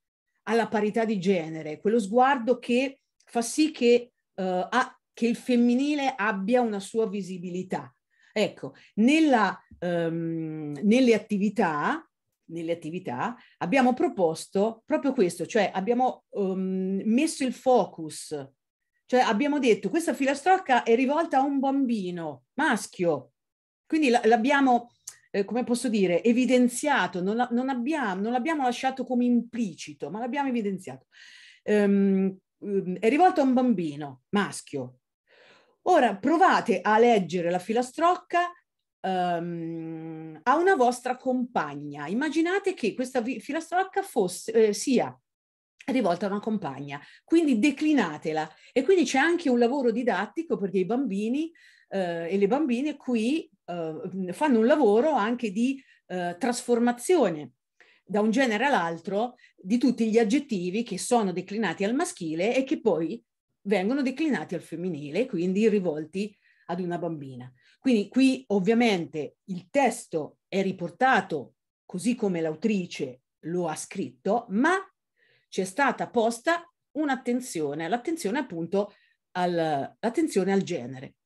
alla parità di genere, quello sguardo che fa sì che, uh, a, che il femminile abbia una sua visibilità. Ecco, nella, um, nelle attività nelle attività, abbiamo proposto proprio questo, cioè abbiamo um, messo il focus, cioè abbiamo detto questa filastrocca è rivolta a un bambino maschio, quindi l'abbiamo, eh, come posso dire, evidenziato, non, la, non, abbiamo, non l'abbiamo lasciato come implicito, ma l'abbiamo evidenziato. Um, è rivolta a un bambino maschio. Ora provate a leggere la filastrocca um, a una vostra compagna. Immaginate che questa filastrocca fosse, eh, sia rivolta a una compagna, quindi declinatela. E quindi c'è anche un lavoro didattico perché i bambini eh, e le bambine qui eh, fanno un lavoro anche di eh, trasformazione da un genere all'altro di tutti gli aggettivi che sono declinati al maschile e che poi vengono declinati al femminile, quindi rivolti ad una bambina. Quindi qui ovviamente il testo è riportato così come l'autrice lo ha scritto, ma c'è stata posta un'attenzione, l'attenzione appunto all'attenzione al genere.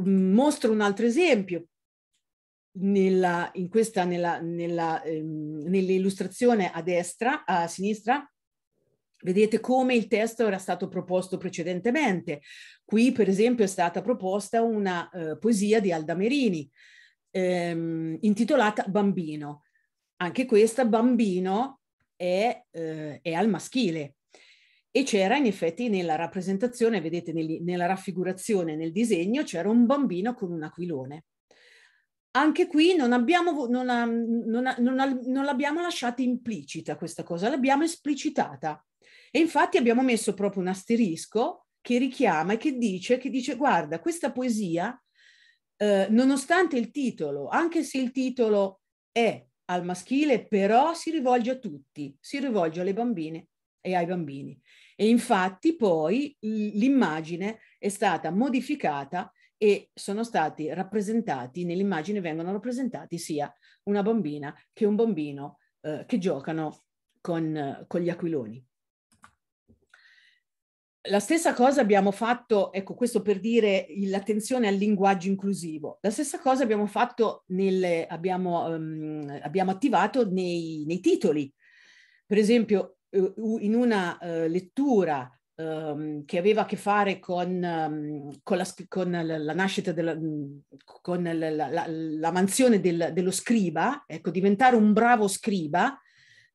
Mm, mostro un altro esempio. Nella, in questa, nella, nella, ehm, nell'illustrazione a destra, a sinistra, Vedete come il testo era stato proposto precedentemente. Qui, per esempio, è stata proposta una eh, poesia di Alda Merini ehm, intitolata Bambino. Anche questa, bambino, è, eh, è al maschile. E c'era in effetti nella rappresentazione, vedete nel, nella raffigurazione, nel disegno, c'era un bambino con un aquilone. Anche qui non, abbiamo, non, ha, non, ha, non l'abbiamo lasciata implicita questa cosa, l'abbiamo esplicitata e infatti abbiamo messo proprio un asterisco che richiama e che dice, che dice guarda, questa poesia, eh, nonostante il titolo, anche se il titolo è al maschile, però si rivolge a tutti, si rivolge alle bambine e ai bambini. E infatti poi l'immagine è stata modificata e sono stati rappresentati, nell'immagine vengono rappresentati sia una bambina che un bambino eh, che giocano con, con gli aquiloni. La stessa cosa abbiamo fatto, ecco questo per dire l'attenzione al linguaggio inclusivo, la stessa cosa abbiamo fatto, nelle, abbiamo, um, abbiamo attivato nei, nei, titoli. Per esempio eh, in una uh, lettura um, che aveva a che fare con, um, con, la, con la, nascita, della, mm, con la, la, la mansione del, dello scriba, ecco diventare un bravo scriba,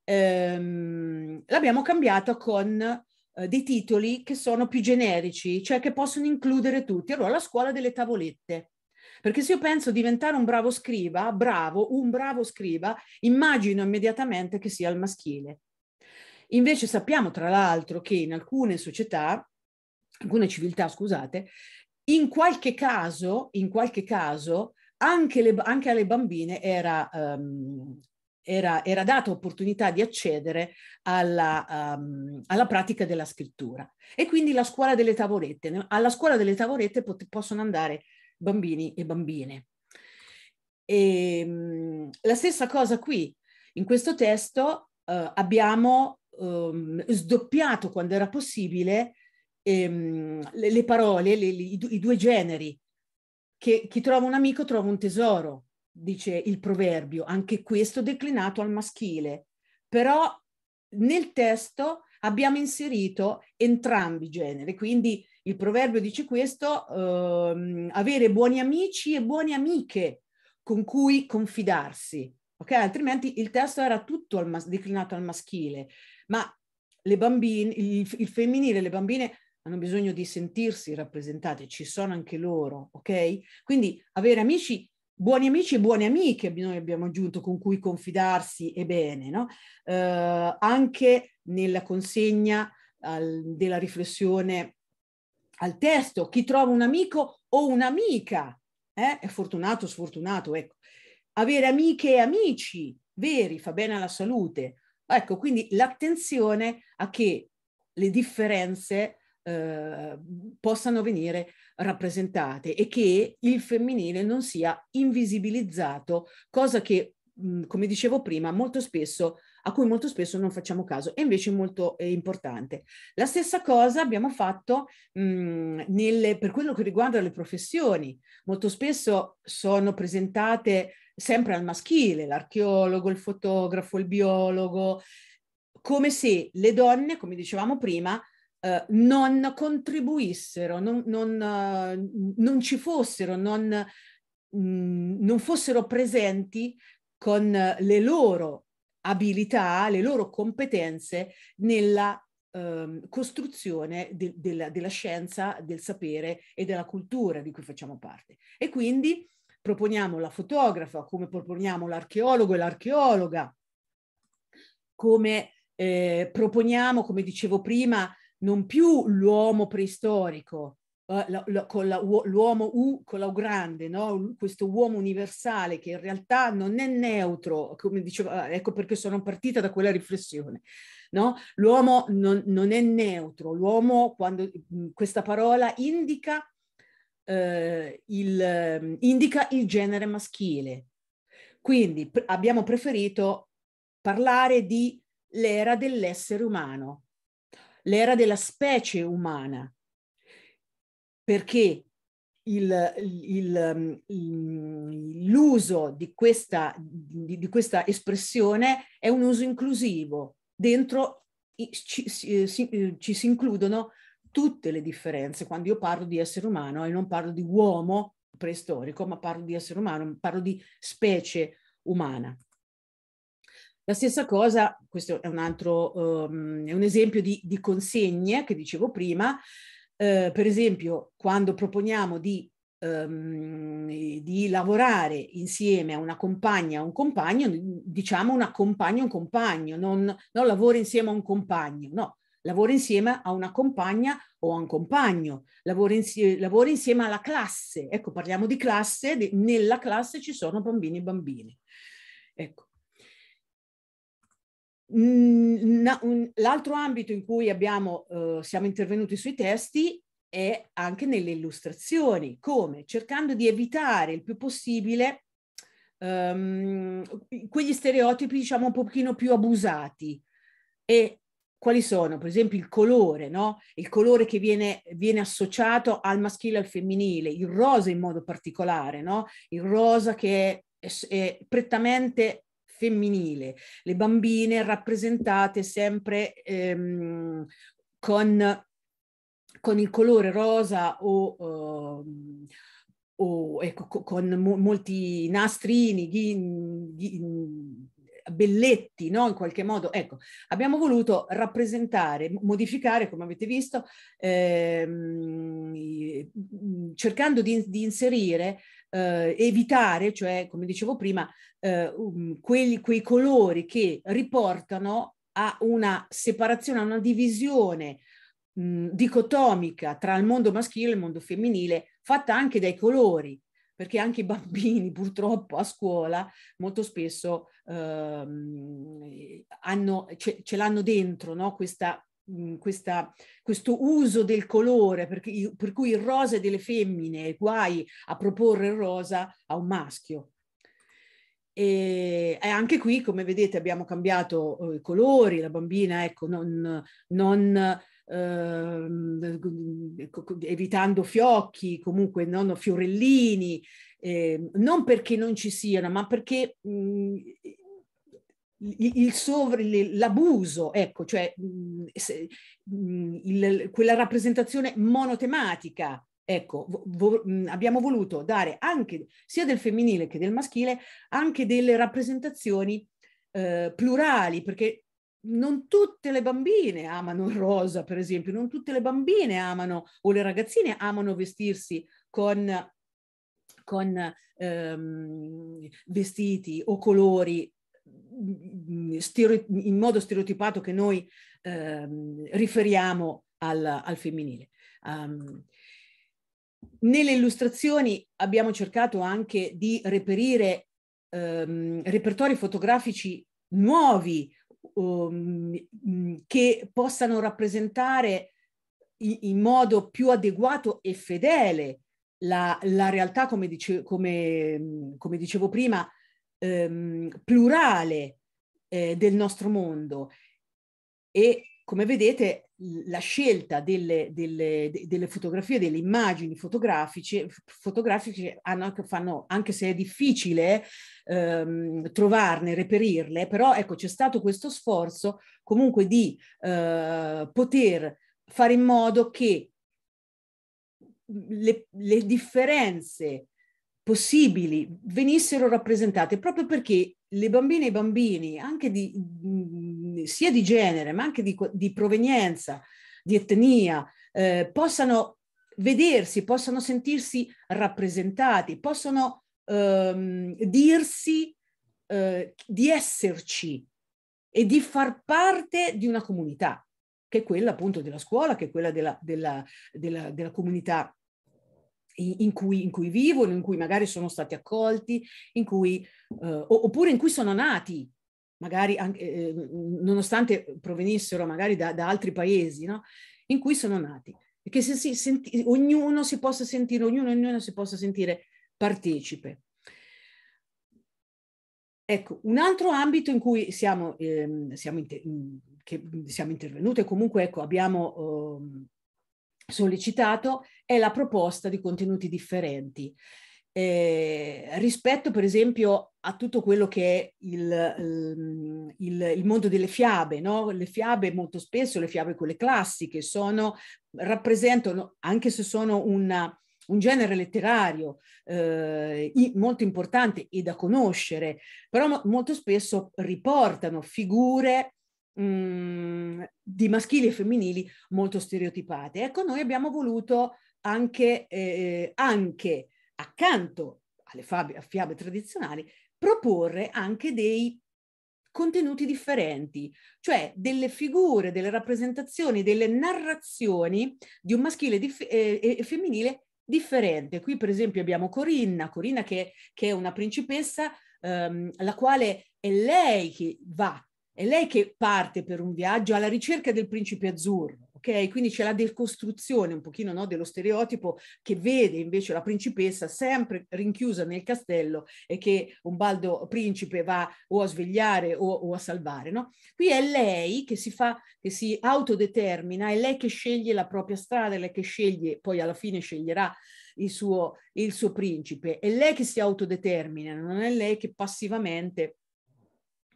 l'abbiamo cambiata con eh, dei titoli che sono più generici, cioè che possono includere tutti. Allora, la scuola delle tavolette. Perché se io penso diventare un bravo scriva, bravo, un bravo scriva, immagino immediatamente che sia il maschile. Invece sappiamo, tra l'altro, che in alcune società, alcune civiltà, scusate, in qualche caso, in qualche caso anche, le, anche alle bambine era, um, era, era data opportunità di accedere alla, um, alla, pratica della scrittura. E quindi la scuola delle tavolette. Alla scuola delle tavolette pot- possono andare bambini e bambine. E, um, la stessa cosa qui, in questo testo uh, abbiamo um, sdoppiato quando era possibile um, le, le, parole, le, le, i, due generi, che chi trova un amico trova un tesoro dice il proverbio, anche questo declinato al maschile, però nel testo abbiamo inserito entrambi i generi, quindi il proverbio dice questo, ehm, avere buoni amici e buone amiche con cui confidarsi, ok? Altrimenti il testo era tutto al mas- declinato al maschile, ma le bambine, il, il femminile, le bambine hanno bisogno di sentirsi rappresentate, ci sono anche loro, ok? Quindi avere amici buoni amici e buone amiche noi abbiamo aggiunto con cui confidarsi e bene, no? eh, anche nella consegna al, della riflessione al testo, chi trova un amico o un'amica, eh? è fortunato o sfortunato, ecco. Avere amiche e amici veri fa bene alla salute. Ecco, quindi l'attenzione a che le differenze eh, possano venire rappresentate e che il femminile non sia invisibilizzato, cosa che, come dicevo prima, molto spesso a cui molto spesso non facciamo caso, e invece molto eh, importante. La stessa cosa abbiamo fatto mh, nelle, per quello che riguarda le professioni. Molto spesso sono presentate sempre al maschile, l'archeologo, il fotografo, il biologo, come se le donne, come dicevamo prima, eh, non contribuissero, non, non, eh, non ci fossero, non, mh, mm, non fossero presenti con le loro abilità, le loro competenze nella ehm, costruzione de, della, della, scienza, del sapere e della cultura di cui facciamo parte. E quindi proponiamo la fotografa, come proponiamo l'archeologo e l'archeologa, come eh, proponiamo, come dicevo prima, non più l'uomo preistorico, eh, la, la, con la, l'uomo U, con la U grande, no? questo uomo universale che in realtà non è neutro, come diceva, eh, ecco perché sono partita da quella riflessione. No? L'uomo non, non è neutro, l'uomo quando mm, questa parola indica eh, il, mm, indica il genere maschile. Quindi pr- abbiamo preferito parlare di l'era dell'essere umano, l'era della specie umana, perché il, il, um, il, l'uso di questa, di, di questa, espressione è un uso inclusivo. Dentro ci, si, eh, eh, ci si includono tutte le differenze. Quando io parlo di essere umano e non parlo di uomo preistorico, ma parlo di essere umano, parlo di specie umana. La stessa cosa, questo è un altro um, è un esempio di, di, consegne che dicevo prima, eh, per esempio quando proponiamo di, um, di, lavorare insieme a una compagna o un compagno, diciamo una compagna o un compagno, non, non lavora insieme a un compagno, no, lavora insieme a una compagna o a un compagno, lavora, insie- lavora insieme alla classe, ecco parliamo di classe, de- nella classe ci sono bambini e bambine. Ecco. L'altro ambito in cui abbiamo, eh, siamo intervenuti sui testi è anche nelle illustrazioni, come cercando di evitare il più possibile um, quegli stereotipi, diciamo, un pochino più abusati. E quali sono? Per esempio il colore, no? Il colore che viene, viene associato al maschile e al femminile, il rosa in modo particolare, no? Il rosa che è, è prettamente femminile, le bambine rappresentate sempre ehm, con, con, il colore rosa o... Ehm, o ecco, con mo- molti nastrini, ghi, ghi, belletti, no? In qualche modo, ecco, abbiamo voluto rappresentare, modificare, come avete visto, ehm, cercando di, di inserire eh, evitare, cioè come dicevo prima, eh, um, quelli, quei colori che riportano a una separazione, a una divisione mh, mm, dicotomica tra il mondo maschile e il mondo femminile, fatta anche dai colori, perché anche i bambini (laughs) purtroppo a scuola molto spesso eh, hanno, ce, ce, l'hanno dentro no? questa, questa, questo uso del colore, perché, per cui il rosa è delle femmine, guai a proporre il rosa a un maschio. E anche qui, come vedete, abbiamo cambiato eh, i colori, la bambina, ecco, non, non eh, evitando fiocchi, comunque non fiorellini, eh, non perché non ci siano, ma perché mh, il sovri, l'abuso, ecco, cioè mm, se, mm, il, quella rappresentazione monotematica. Ecco, vo, mm, abbiamo voluto dare anche sia del femminile che del maschile anche delle rappresentazioni eh, plurali, perché non tutte le bambine amano il rosa, per esempio, non tutte le bambine amano o le ragazzine amano vestirsi con con ehm, vestiti o colori in modo stereotipato che noi ehm, riferiamo al, al femminile. Um, nelle illustrazioni abbiamo cercato anche di reperire ehm, repertori fotografici nuovi um, mm, che possano rappresentare in modo più adeguato e fedele la, la realtà, come, dice, come, mm, come dicevo prima, ehm, plurale eh, del nostro mondo e come vedete la scelta delle, delle, delle fotografie, delle immagini fotografiche, fotografiche hanno, fanno, anche se è difficile ehm, trovarne, reperirle, però ecco c'è stato questo sforzo comunque di eh, poter fare in modo che mhmm, le, le differenze possibili venissero rappresentate proprio perché le bambine e i bambini, anche di, mm, sia di genere ma anche di, di provenienza, di etnia, eh, possano vedersi, possano sentirsi rappresentati, possono ehm, dirsi eh, di esserci e di far parte di una comunità, che è quella appunto della scuola, che è quella della, della, della, della comunità in cui, in cui, vivono, in cui magari sono stati accolti, in cui, eh, oppure in cui sono nati, magari anche, eh, nonostante provenissero magari da, da altri paesi, no? in cui sono nati. E che se si senti, ognuno si possa sentire, ognuno, ognuno si possa sentire partecipe. Ecco, un altro ambito in cui siamo, ehm, siamo, inter- siamo intervenuti e comunque ecco, abbiamo... Ehm, sollecitato è la proposta di contenuti differenti. Eh, rispetto per esempio a tutto quello che è il, il, il mondo delle fiabe, no? le fiabe molto spesso, le fiabe quelle classiche, sono, rappresentano, anche se sono una, un genere letterario eh, molto importante e da conoscere, però molto spesso riportano figure mh, mm, di maschili e femminili molto stereotipate. Ecco, noi abbiamo voluto anche, eh, anche accanto alle fab- fiabe tradizionali proporre anche dei contenuti differenti, cioè delle figure, delle rappresentazioni, delle narrazioni di un maschile dif- eh, e-, e femminile differente. Qui per esempio abbiamo Corinna, Corinna che, che è una principessa, ehm, la quale è lei che va è lei che parte per un viaggio alla ricerca del principe azzurro, ok? Quindi c'è la decostruzione un pochino no, dello stereotipo che vede invece la principessa sempre rinchiusa nel castello e che un baldo principe va o a svegliare o, o a salvare, no? Qui è lei che si fa, che si autodetermina, è lei che sceglie la propria strada, è lei che sceglie, poi alla fine sceglierà il suo, il suo principe, è lei che si autodetermina, non è lei che passivamente...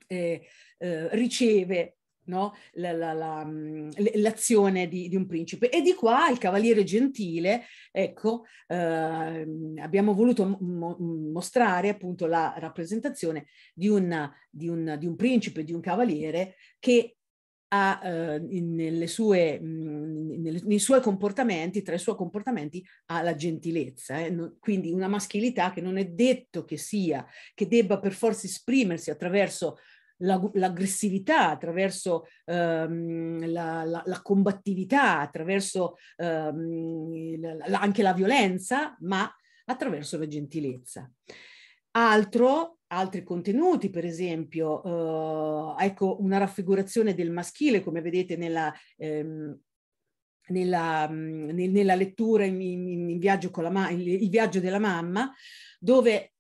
Eh, eh, riceve no? la, la, la, mm, l'azione di, di, un principe. E di qua il cavaliere gentile, ecco, eh, abbiamo voluto mo- mostrare appunto la rappresentazione di, una, di, un, di un principe, di un cavaliere che ha, eh, sue, mh, mm, nelle, nei suoi comportamenti, tra i suoi comportamenti, ha la gentilezza, eh? no, quindi una maschilità che non è detto che sia, che debba per forza esprimersi attraverso l'aggressività, attraverso ehm, la, la, la, combattività, attraverso ehm, la, anche la violenza, ma attraverso la gentilezza. Altro, altri contenuti, per esempio, eh, ecco una raffigurazione del maschile, come vedete nella... Ehm, nella, nella, lettura in, in, in viaggio con la ma- il, il viaggio della mamma, dove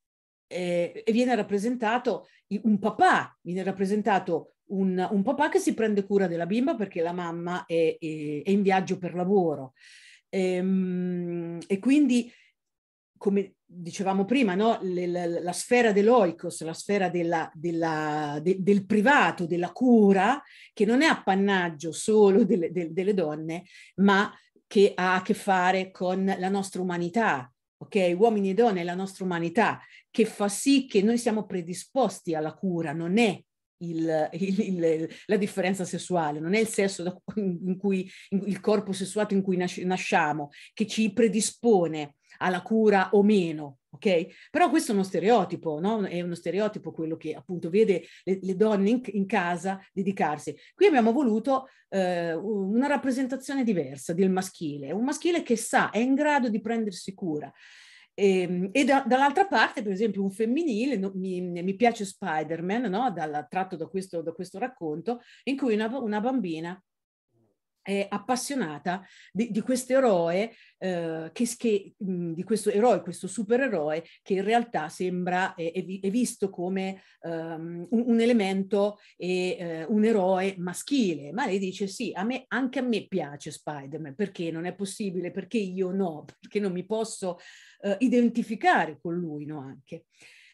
eh, viene rappresentato un papà, viene rappresentato un, un, papà che si prende cura della bimba perché la mamma è, è, è in viaggio per lavoro. E, ehm, e, quindi, come dicevamo prima, no? Le, la, la, sfera dell'oikos, la sfera della, della, de, del privato, della cura, che non è appannaggio solo delle, de, delle donne, ma che ha a che fare con la nostra umanità, ok? Uomini e donne, la nostra umanità, che fa sì che noi siamo predisposti alla cura, non è il, il, il, la differenza sessuale, non è il sesso cui, in, il corpo sessuato in cui nasciamo, che ci predispone alla cura o meno. Ok? Però questo è uno stereotipo, no? È uno stereotipo quello che appunto vede le, le donne in, in, casa dedicarsi. Qui abbiamo voluto eh, una rappresentazione diversa del maschile, un maschile che sa, è in grado di prendersi cura. E, ehm, e da, dall'altra parte, per esempio, un femminile, no, mi, mi, piace Spider-Man, no? Dalla, tratto da questo, da questo, racconto, in cui una, una bambina è appassionata di, di questo eroe, eh, che, che, mm, di questo eroe, questo supereroe che in realtà sembra, è, è visto come um, un, un, elemento e uh, un eroe maschile, ma lei dice sì, a me, anche a me piace Spider-Man, perché non è possibile, perché io no, (laughs) perché non mi posso uh, identificare con lui, no anche.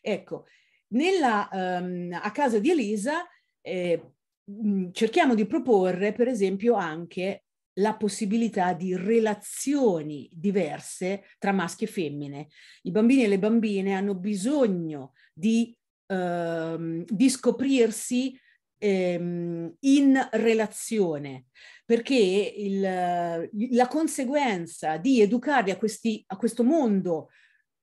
Ecco, nella, um, a casa di Elisa eh, Mm, cerchiamo di proporre, per esempio, anche la possibilità di relazioni diverse tra maschi e femmine. I bambini e le bambine hanno bisogno di, ehm, di scoprirsi ehm, in relazione, perché il, la conseguenza di educarli a, questi, a questo mondo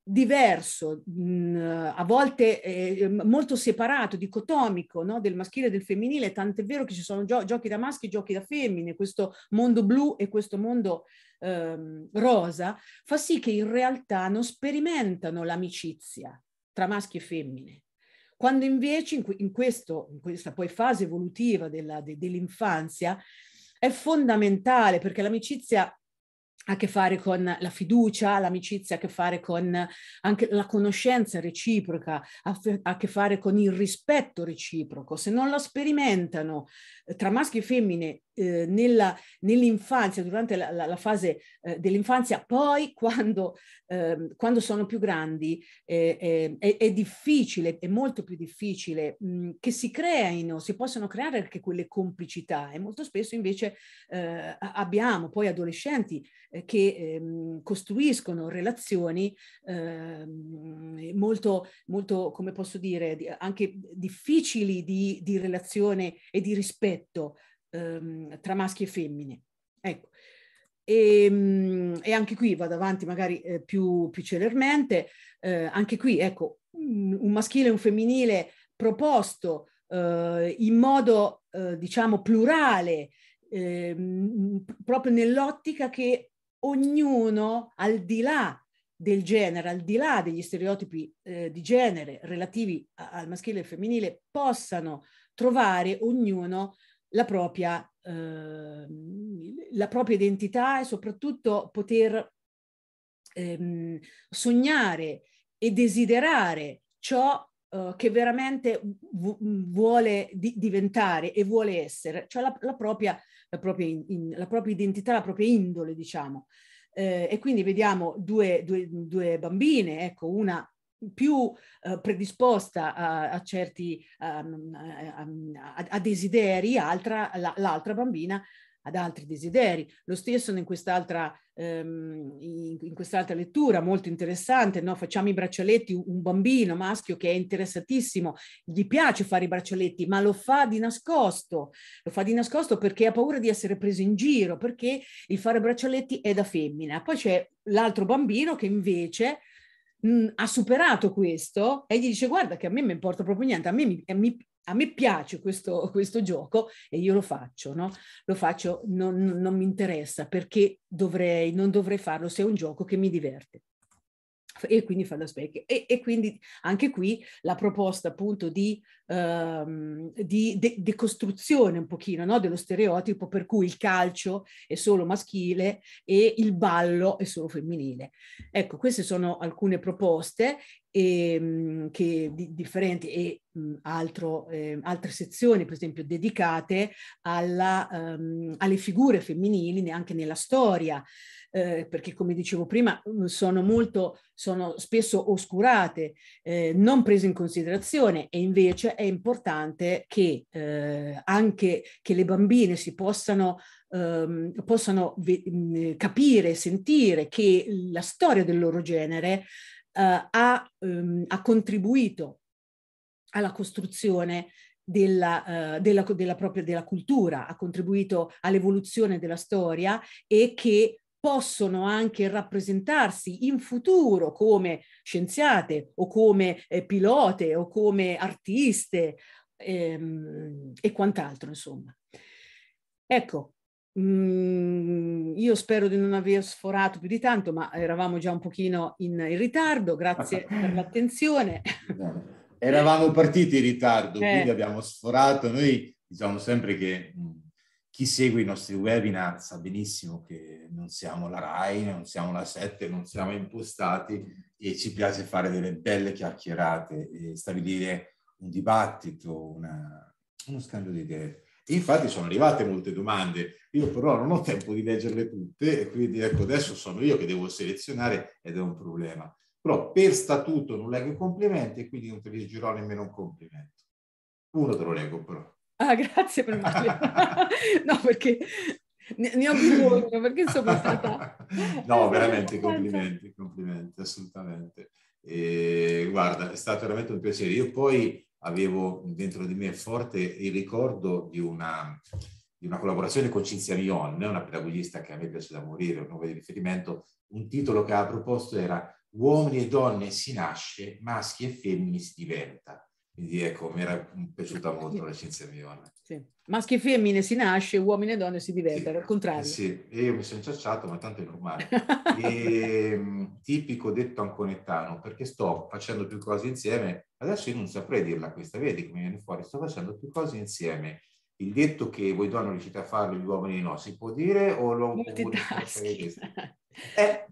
diverso, a volte eh, molto separato, dicotomico, no? del maschile e del femminile, tant'è vero che ci sono gio- giochi da maschi e giochi da femmine, questo mondo blu e questo mondo ehm, rosa, fa sì che in realtà non sperimentano l'amicizia tra maschi e femmine. Quando invece in, in, questo, in questa poi fase evolutiva della, de- dell'infanzia è fondamentale perché l'amicizia ha a che fare con la fiducia, l'amicizia, ha a che fare con anche la conoscenza reciproca, ha a che fare con il rispetto reciproco. Se non lo sperimentano tra maschi e femmine eh, nella, nell'infanzia, durante la, la, la fase eh, dell'infanzia, poi quando, eh, quando sono più grandi eh, ehm, è, è, difficile, è molto più difficile mh, mm, che si creino, si possono creare anche quelle complicità e molto spesso invece eh, abbiamo poi adolescenti eh, che ehm, costruiscono relazioni ehm, molto, molto, come posso dire, anche difficili di, di relazione e di rispetto ehm, tra maschi e femmine. Ecco. E, ehm, e, anche qui vado avanti magari eh, più, più, celermente, eh, anche qui ecco un maschile e un femminile proposto eh, in modo eh, diciamo plurale, ehm, proprio nell'ottica che ognuno al di là del genere, al di là degli stereotipi eh, di genere relativi a, al maschile e femminile, possano trovare ognuno la propria, eh, la propria identità e soprattutto poter ehm, sognare e desiderare ciò eh, che veramente vu- vuole di- diventare e vuole essere, cioè la, la, propria, la, propria in, la propria identità, la propria indole, diciamo. Eh, e quindi vediamo due, due, due bambine, ecco, una più eh, predisposta a, a certi um, a, a, desideri, altra, l'altra bambina ad altri desideri. Lo stesso in quest'altra, um, in, in quest'altra lettura molto interessante, no? facciamo i braccialetti, un bambino maschio che è interessatissimo, gli piace fare i braccialetti, ma lo fa di nascosto, lo fa di nascosto perché ha paura di essere preso in giro, perché il fare braccialetti è da femmina. Poi c'è l'altro bambino che invece mh, mhmm, ha superato questo e gli dice guarda che a me mi importa proprio niente, a me, mi, mi, a me piace questo, questo, gioco e io lo faccio, no? Lo faccio, non, non mi interessa perché dovrei, non dovrei farlo se è un gioco che mi diverte e quindi fa lo specchio. E, e, quindi anche qui la proposta appunto di ehm, di de- decostruzione un pochino no? dello stereotipo per cui il calcio è solo maschile e il ballo è solo femminile. Ecco, queste sono alcune proposte e, ehm, che, di, differenti e altro, eh, altre sezioni, per esempio, dedicate alla, um, alle figure femminili neanche nella storia, eh, perché come dicevo prima sono molto, sono spesso oscurate, eh, non prese in considerazione e invece è importante che eh, anche che le bambine si possano, ehm, possano capire, sentire che la storia del loro genere eh, ha, ehm, ha, contribuito alla costruzione della, eh, della, della, propria della cultura, ha contribuito all'evoluzione della storia e che possono anche rappresentarsi in futuro come scienziate o come eh, pilote o come artiste ehm, e quant'altro, insomma. Ecco, Mm, io spero di non aver sforato più di tanto, ma eravamo già un pochino in, in ritardo. Grazie (laughs) per l'attenzione. Esatto. Eravamo partiti in ritardo, eh. quindi abbiamo sforato. Noi diciamo sempre che mm, chi segue i nostri webinar sa benissimo che non siamo la RAI, non siamo la 7, non siamo impostati e ci piace fare delle belle chiacchierate e stabilire un dibattito, una, uno scambio di idee. infatti sono arrivate molte domande, io però non ho tempo di leggerle tutte e quindi ecco adesso sono io che devo selezionare ed è un problema. Però per statuto non leggo i complimenti e quindi non te li girò nemmeno un complimento. Uno te lo leggo però. Ah, grazie per Mario. (laughs) no, perché ne, ne ho bisogno, perché sono stata... (laughs) no, veramente, (laughs) complimenti, complimenti, assolutamente. E, guarda, è stato veramente un piacere. Io poi avevo dentro di me forte il ricordo di una, di una collaborazione con Cinzia Mion, una pedagogista che a me piace da morire, un nome di riferimento. Un titolo che ha proposto era Uomini e donne si nasce, maschi e femmini si diventa quindi ecco, mi era piaciuta molto la scienza Sì. Maschi e femmine si nasce, uomini e donne si diventano, sì. al contrario. Sì, e io mi sono cacciato, ma tanto è normale. (laughs) e, ehm, tipico detto anconetano, perché sto facendo più cose insieme. Adesso io non saprei dirla questa, vedi come viene fuori, sto facendo più cose insieme. Il detto che voi donne riuscite a farlo, gli uomini no, si può dire o lo... (laughs) Eh,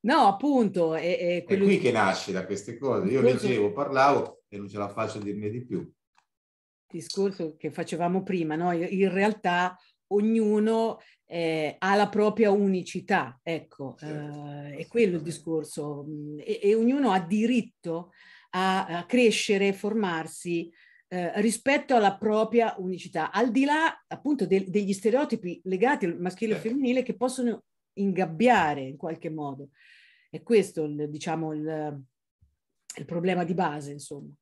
No, appunto. È, è, quello... è, qui che nasce da queste cose. Io leggevo, parlavo, e non ce la faccio a dirne di più. Discorso che facevamo prima, no? in realtà ognuno eh, ha la propria unicità, ecco, certo, eh, è quello il discorso, mm, e, e, ognuno ha diritto a, a crescere, formarsi eh, rispetto alla propria unicità, al di là appunto de- degli stereotipi legati al maschile e certo. femminile che possono ingabbiare in qualche modo. È questo, il, diciamo, il, il problema di base, insomma.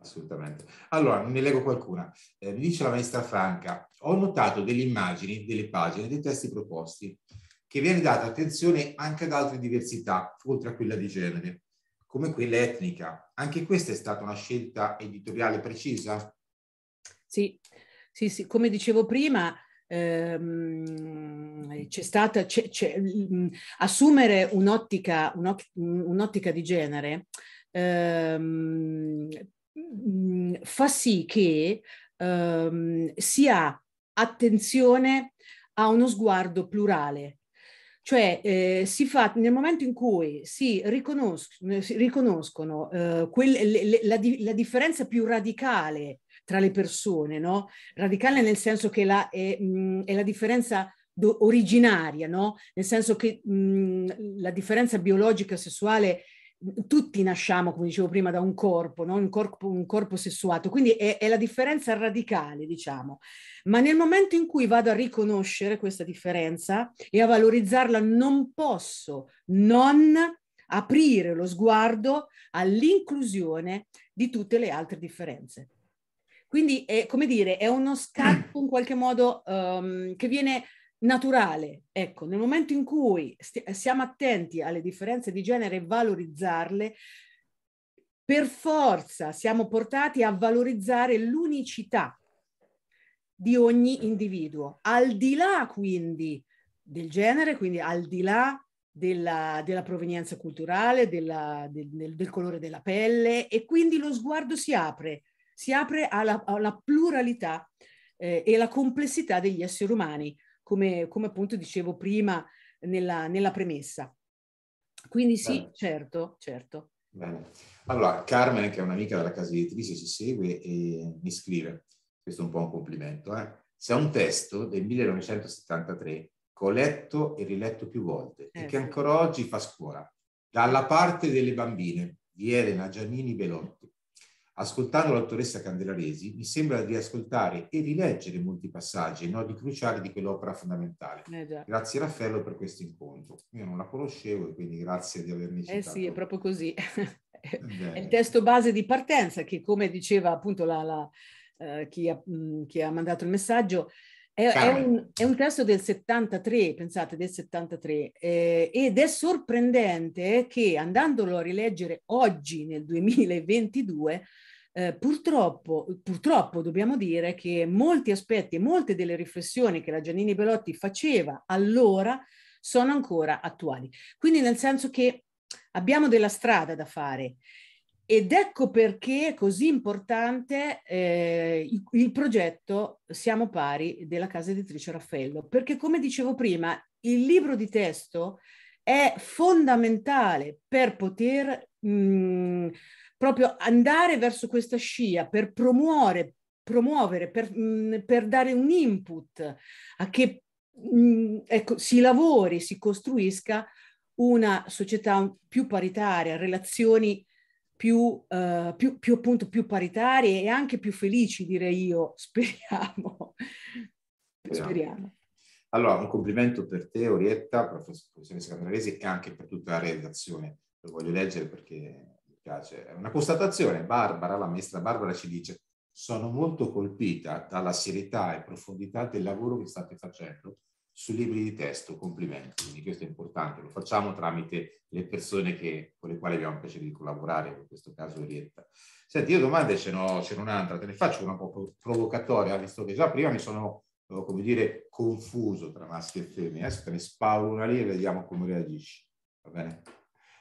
Assolutamente. Allora, ne leggo qualcuna. Eh, mi dice la maestra Franca, ho notato delle immagini, delle pagine, dei testi proposti, che viene data attenzione anche ad altre diversità, oltre a quella di genere, come quella etnica. Anche questa è stata una scelta editoriale precisa? Sì, sì, sì. come dicevo prima, ehm, c'è stata, c'è, c'è, assumere un'ottica, un'ottica, un'ottica di genere ehm, fa sì che ehm, si ha attenzione a uno sguardo plurale. Cioè eh, si fa nel momento in cui si, riconos- si riconoscono eh, quelle, le, le, la, di- la, differenza più radicale tra le persone, no? radicale nel senso che la, è, mh, è la differenza do- originaria, no? nel senso che mh, la differenza biologica sessuale tutti nasciamo, come dicevo prima, da un corpo, no? un, corpo un, corpo sessuato, quindi è, è, la differenza radicale, diciamo. Ma nel momento in cui vado a riconoscere questa differenza e a valorizzarla, non posso non aprire lo sguardo all'inclusione di tutte le altre differenze. Quindi è, come dire, è uno scatto in qualche modo um, che viene naturale. Ecco, nel momento in cui st- siamo attenti alle differenze di genere e valorizzarle, per forza siamo portati a valorizzare l'unicità di ogni individuo, al di là quindi del genere, quindi al di là della, della provenienza culturale, della, del, del, del, colore della pelle e quindi lo sguardo si apre, si apre alla, alla pluralità eh, e alla complessità degli esseri umani come, come appunto dicevo prima nella, nella premessa. Quindi sì, Bene. certo, certo. Bene. Allora, Carmen, che è un'amica della casa editrice, ci segue e mi scrive, questo è un po' un complimento, eh? c'è un testo del 1973 che ho letto e riletto più volte eh, e che ancora oggi fa scuola, dalla parte delle bambine, di Elena Giannini Belotti. Ascoltando l'autoressa Candelaresi mi sembra di ascoltare e rileggere molti passaggi e nodi cruciali di quell'opera fondamentale. Eh grazie Raffaello per questo incontro. Io non la conoscevo e quindi grazie di avermi citato. Eh sì, è proprio così. Eh è il testo base di partenza che come diceva appunto la, la, eh, chi, ha, mh, chi, ha, mandato il messaggio, è, è, un, è, un, testo del 73, pensate, del 73, eh, ed è sorprendente che andandolo a rileggere oggi, nel 2022, eh, purtroppo, purtroppo dobbiamo dire che molti aspetti e molte delle riflessioni che la Giannini Belotti faceva allora sono ancora attuali. Quindi nel senso che abbiamo della strada da fare ed ecco perché è così importante eh, il, il, progetto Siamo pari della casa editrice Raffaello, perché come dicevo prima, il libro di testo è fondamentale per poter mh, mm, proprio andare verso questa scia, per promuovere, promuovere per, mh, mm, per dare un input a che mh, mm, ecco, si lavori, si costruisca una società più paritaria, relazioni più, eh, più, più, appunto, più paritarie e anche più felici, direi io, (laughs) speriamo. Speriamo. speriamo. Allora, un complimento per te, Orietta, professoressa Cantaresi, e anche per tutta la redazione. Lo voglio leggere perché mi piace. È una constatazione. Barbara, la maestra Barbara, ci dice sono molto colpita dalla serietà e profondità del lavoro che state facendo sui libri di testo, complimenti, quindi questo è importante, lo facciamo tramite le persone che, con le quali abbiamo il piacere di collaborare, in questo caso Orietta. Senti, io domande ce n'ho, ce n'ho un'altra, te ne faccio una po' provocatoria, visto che già prima mi sono, eh, come dire, confuso tra maschi e femmine, adesso te ne spauro una lì e vediamo come reagisci, va bene?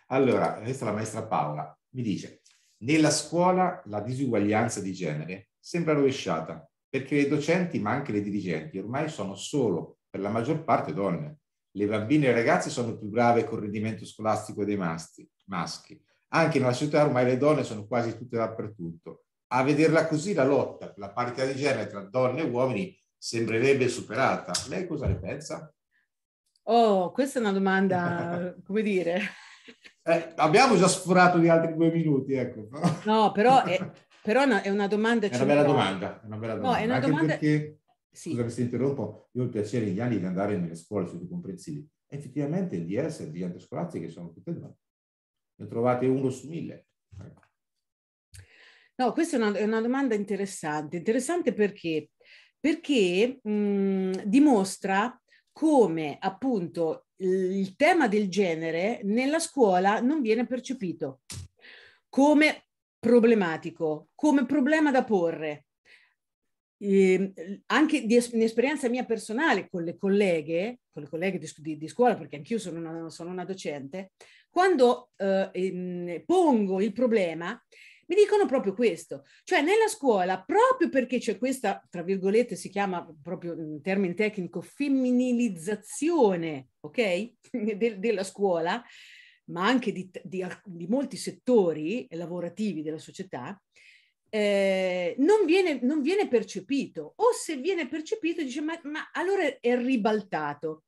Allora, questa è la maestra Paola, mi dice, nella scuola la disuguaglianza di genere sembra rovesciata, perché le docenti, ma anche le dirigenti, ormai sono solo per la maggior parte donne. Le bambine e le ragazze sono più brave il rendimento scolastico dei masti, maschi. Anche nella società ormai le donne sono quasi tutte dappertutto. A vederla così la lotta per la parità di genere tra donne e uomini sembrerebbe superata. Lei cosa ne pensa? Oh, questa è una domanda, (laughs) come dire... Eh, abbiamo già sforato di altri due minuti, ecco. No, però è, (laughs) però è una domanda... È una, domanda. è una bella domanda. No, è una domanda... Perché sì. scusa che ti interrompo, io ho il piacere negli anni di andare nelle scuole sui comprensivi. Effettivamente il DS e il vigilante scolastico sono tutte e due. Ne trovate uno su mille. No, questa è una, è una domanda interessante. Interessante perché? Perché mh, mm, dimostra come appunto il tema del genere nella scuola non viene percepito come problematico, come problema da porre eh, anche di es- un'esperienza mia personale con le colleghe, con le colleghe di, di, di scuola, perché anch'io sono una, sono una docente, quando eh, ehm, pongo il problema mi dicono proprio questo, cioè nella scuola, proprio perché c'è questa, tra virgolette, si chiama proprio in termine tecnico, femminilizzazione, ok, (laughs) De- della scuola, ma anche di, di, di molti settori lavorativi della società, eh, non, viene, non, viene, percepito o se viene percepito dice ma, ma allora è ribaltato.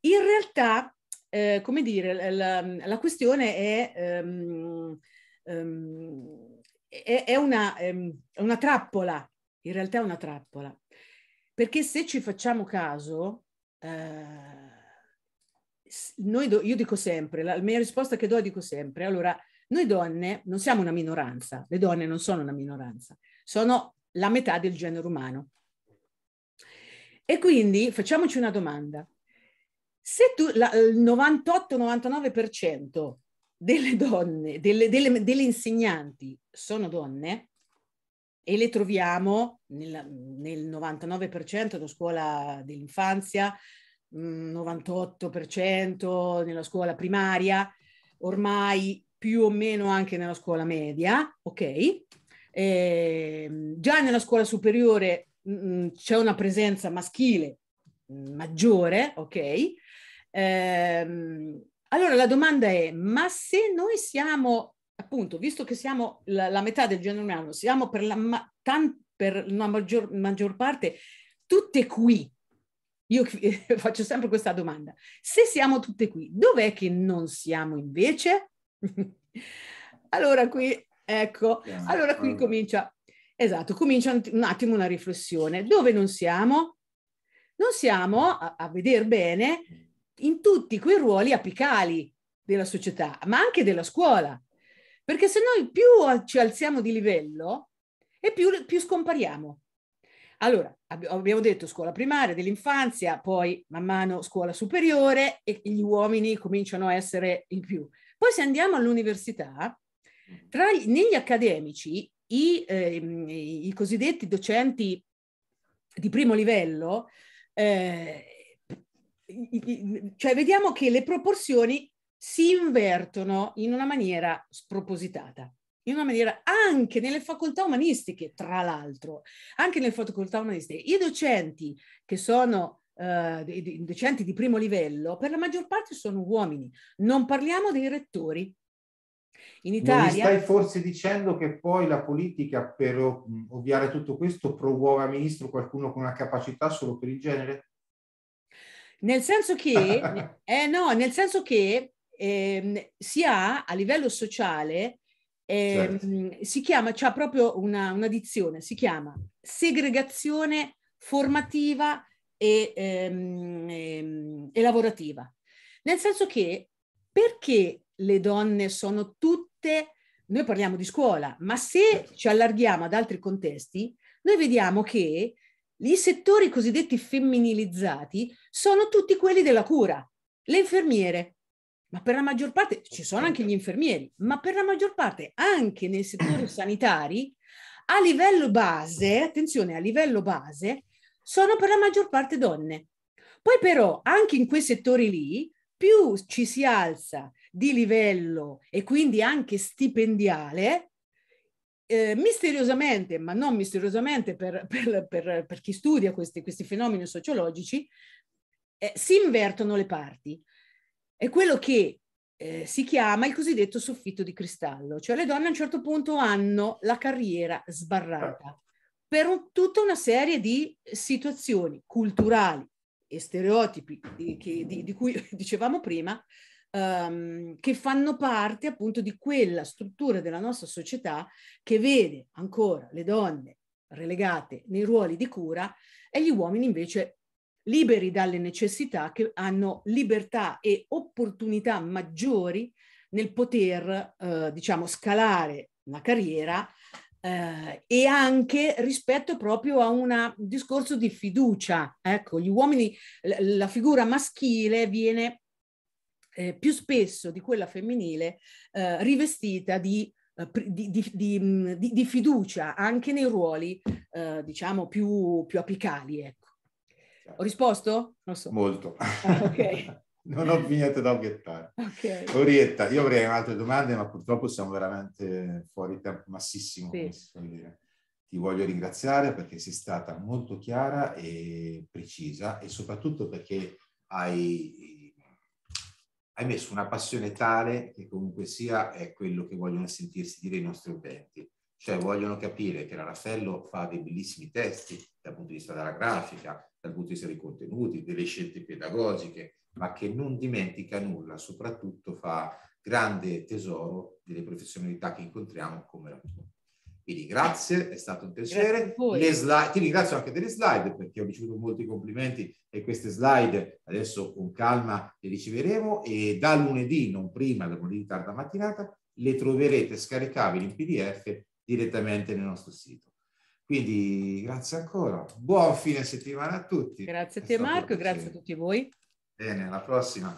In realtà, eh, come dire, la, la questione è, um, um, è, è una, um, una trappola, in realtà è una trappola, perché se ci facciamo caso, eh, do, io dico sempre, la, la mia risposta che do è dico sempre, allora noi donne non siamo una minoranza, le donne non sono una minoranza, sono la metà del genere umano. E quindi facciamoci una domanda. Se tu, la, il 98-99% delle donne, delle, delle, delle, insegnanti sono donne e le troviamo nel, nel 99% della scuola dell'infanzia, 98% mm, nella scuola primaria, ormai più o meno anche nella scuola media, ok? Eh, già nella scuola superiore mh, mm, mm, c'è una presenza maschile mm, maggiore, ok? Eh, allora la domanda è, ma se noi siamo, appunto, visto che siamo la, la metà del genere umano, siamo per la ma, tan, per una maggior, maggior parte tutte qui, io (laughs) faccio sempre questa domanda, se siamo tutte qui, dov'è che non siamo invece? (laughs) allora qui, ecco, allora qui comincia, esatto, comincia un attimo una riflessione. Dove non siamo? Non siamo, a, a vedere bene, in tutti quei ruoli apicali della società, ma anche della scuola. Perché se noi più ci alziamo di livello e più, più scompariamo. Allora, abbiamo detto scuola primaria dell'infanzia, poi man mano scuola superiore e gli uomini cominciano a essere in più. Poi se andiamo all'università, mm. tra gli, negli accademici, i, eh, i, cosiddetti docenti di primo livello, eh, cioè vediamo che le proporzioni si invertono in una maniera spropositata, in una maniera anche nelle facoltà umanistiche, tra l'altro, anche nelle facoltà umanistiche. I docenti che sono eh, di docenti di primo livello, per la maggior parte sono uomini. Non parliamo dei rettori. In Italia... Non stai forse dicendo che poi la politica, per ovviare tutto questo, promuove a ministro qualcuno con una capacità solo per il genere? Nel senso che, (laughs) eh, no, nel senso che eh, si ha a livello sociale eh, certo. si chiama, c'è proprio una, una dizione, si chiama segregazione formativa e, ehm, e, ehm, e lavorativa. Nel senso che perché le donne sono tutte, noi parliamo di scuola, ma se ci allarghiamo ad altri contesti, noi vediamo che i settori cosiddetti femminilizzati sono tutti quelli della cura, le infermiere, ma per la maggior parte ci sono anche gli infermieri, ma per la maggior parte anche nei settori sanitari, a livello base, attenzione, a livello base, sono per la maggior parte donne. Poi però anche in quei settori lì più ci si alza di livello e quindi anche stipendiale, eh, misteriosamente, ma non misteriosamente per, per, per, per chi studia questi, questi fenomeni sociologici, eh, si invertono le parti. È quello che eh, si chiama il cosiddetto soffitto di cristallo, cioè le donne a un certo punto hanno la carriera sbarrata per un, tutta una serie di situazioni culturali e stereotipi di, che, di, di cui (laughs) dicevamo prima, um, che fanno parte appunto di quella struttura della nostra società che vede ancora le donne relegate nei ruoli di cura e gli uomini invece liberi dalle necessità, che hanno libertà e opportunità maggiori nel poter, eh, diciamo, scalare una carriera eh, e anche rispetto proprio a un discorso di fiducia. Ecco, gli uomini, la figura maschile viene eh, più spesso di quella femminile eh, rivestita di, eh, di, mm, di, di, fiducia anche nei ruoli, eh, diciamo, più, più apicali. Ecco. Ho risposto? So. Molto. Ah, ok. (laughs) non ho più niente da obiettare. (laughs) Okay. Orietta, io avrei altre domande, ma purtroppo siamo veramente fuori tempo massissimo. Sì. Ti voglio ringraziare perché sei stata molto chiara e precisa e soprattutto perché hai, hai messo una passione tale che comunque sia è quello che vogliono sentirsi dire i nostri utenti. Cioè vogliono capire che la Raffaello fa dei bellissimi testi dal punto di vista della grafica, dal punto di vista dei contenuti, delle scelte pedagogiche, ma che non dimentica nulla, soprattutto fa grande tesoro delle professionalità che incontriamo come la tua. Quindi grazie, è stato un piacere. Slide, ti ringrazio anche delle slide perché ho ricevuto molti complimenti e queste slide adesso con calma le riceveremo e da lunedì, non prima, da lunedì tarda mattinata, le troverete scaricabili in PDF direttamente nel nostro sito. Quindi grazie ancora, buon fine settimana a tutti. Grazie a te Marco, grazie a tutti voi. Bene, alla prossima.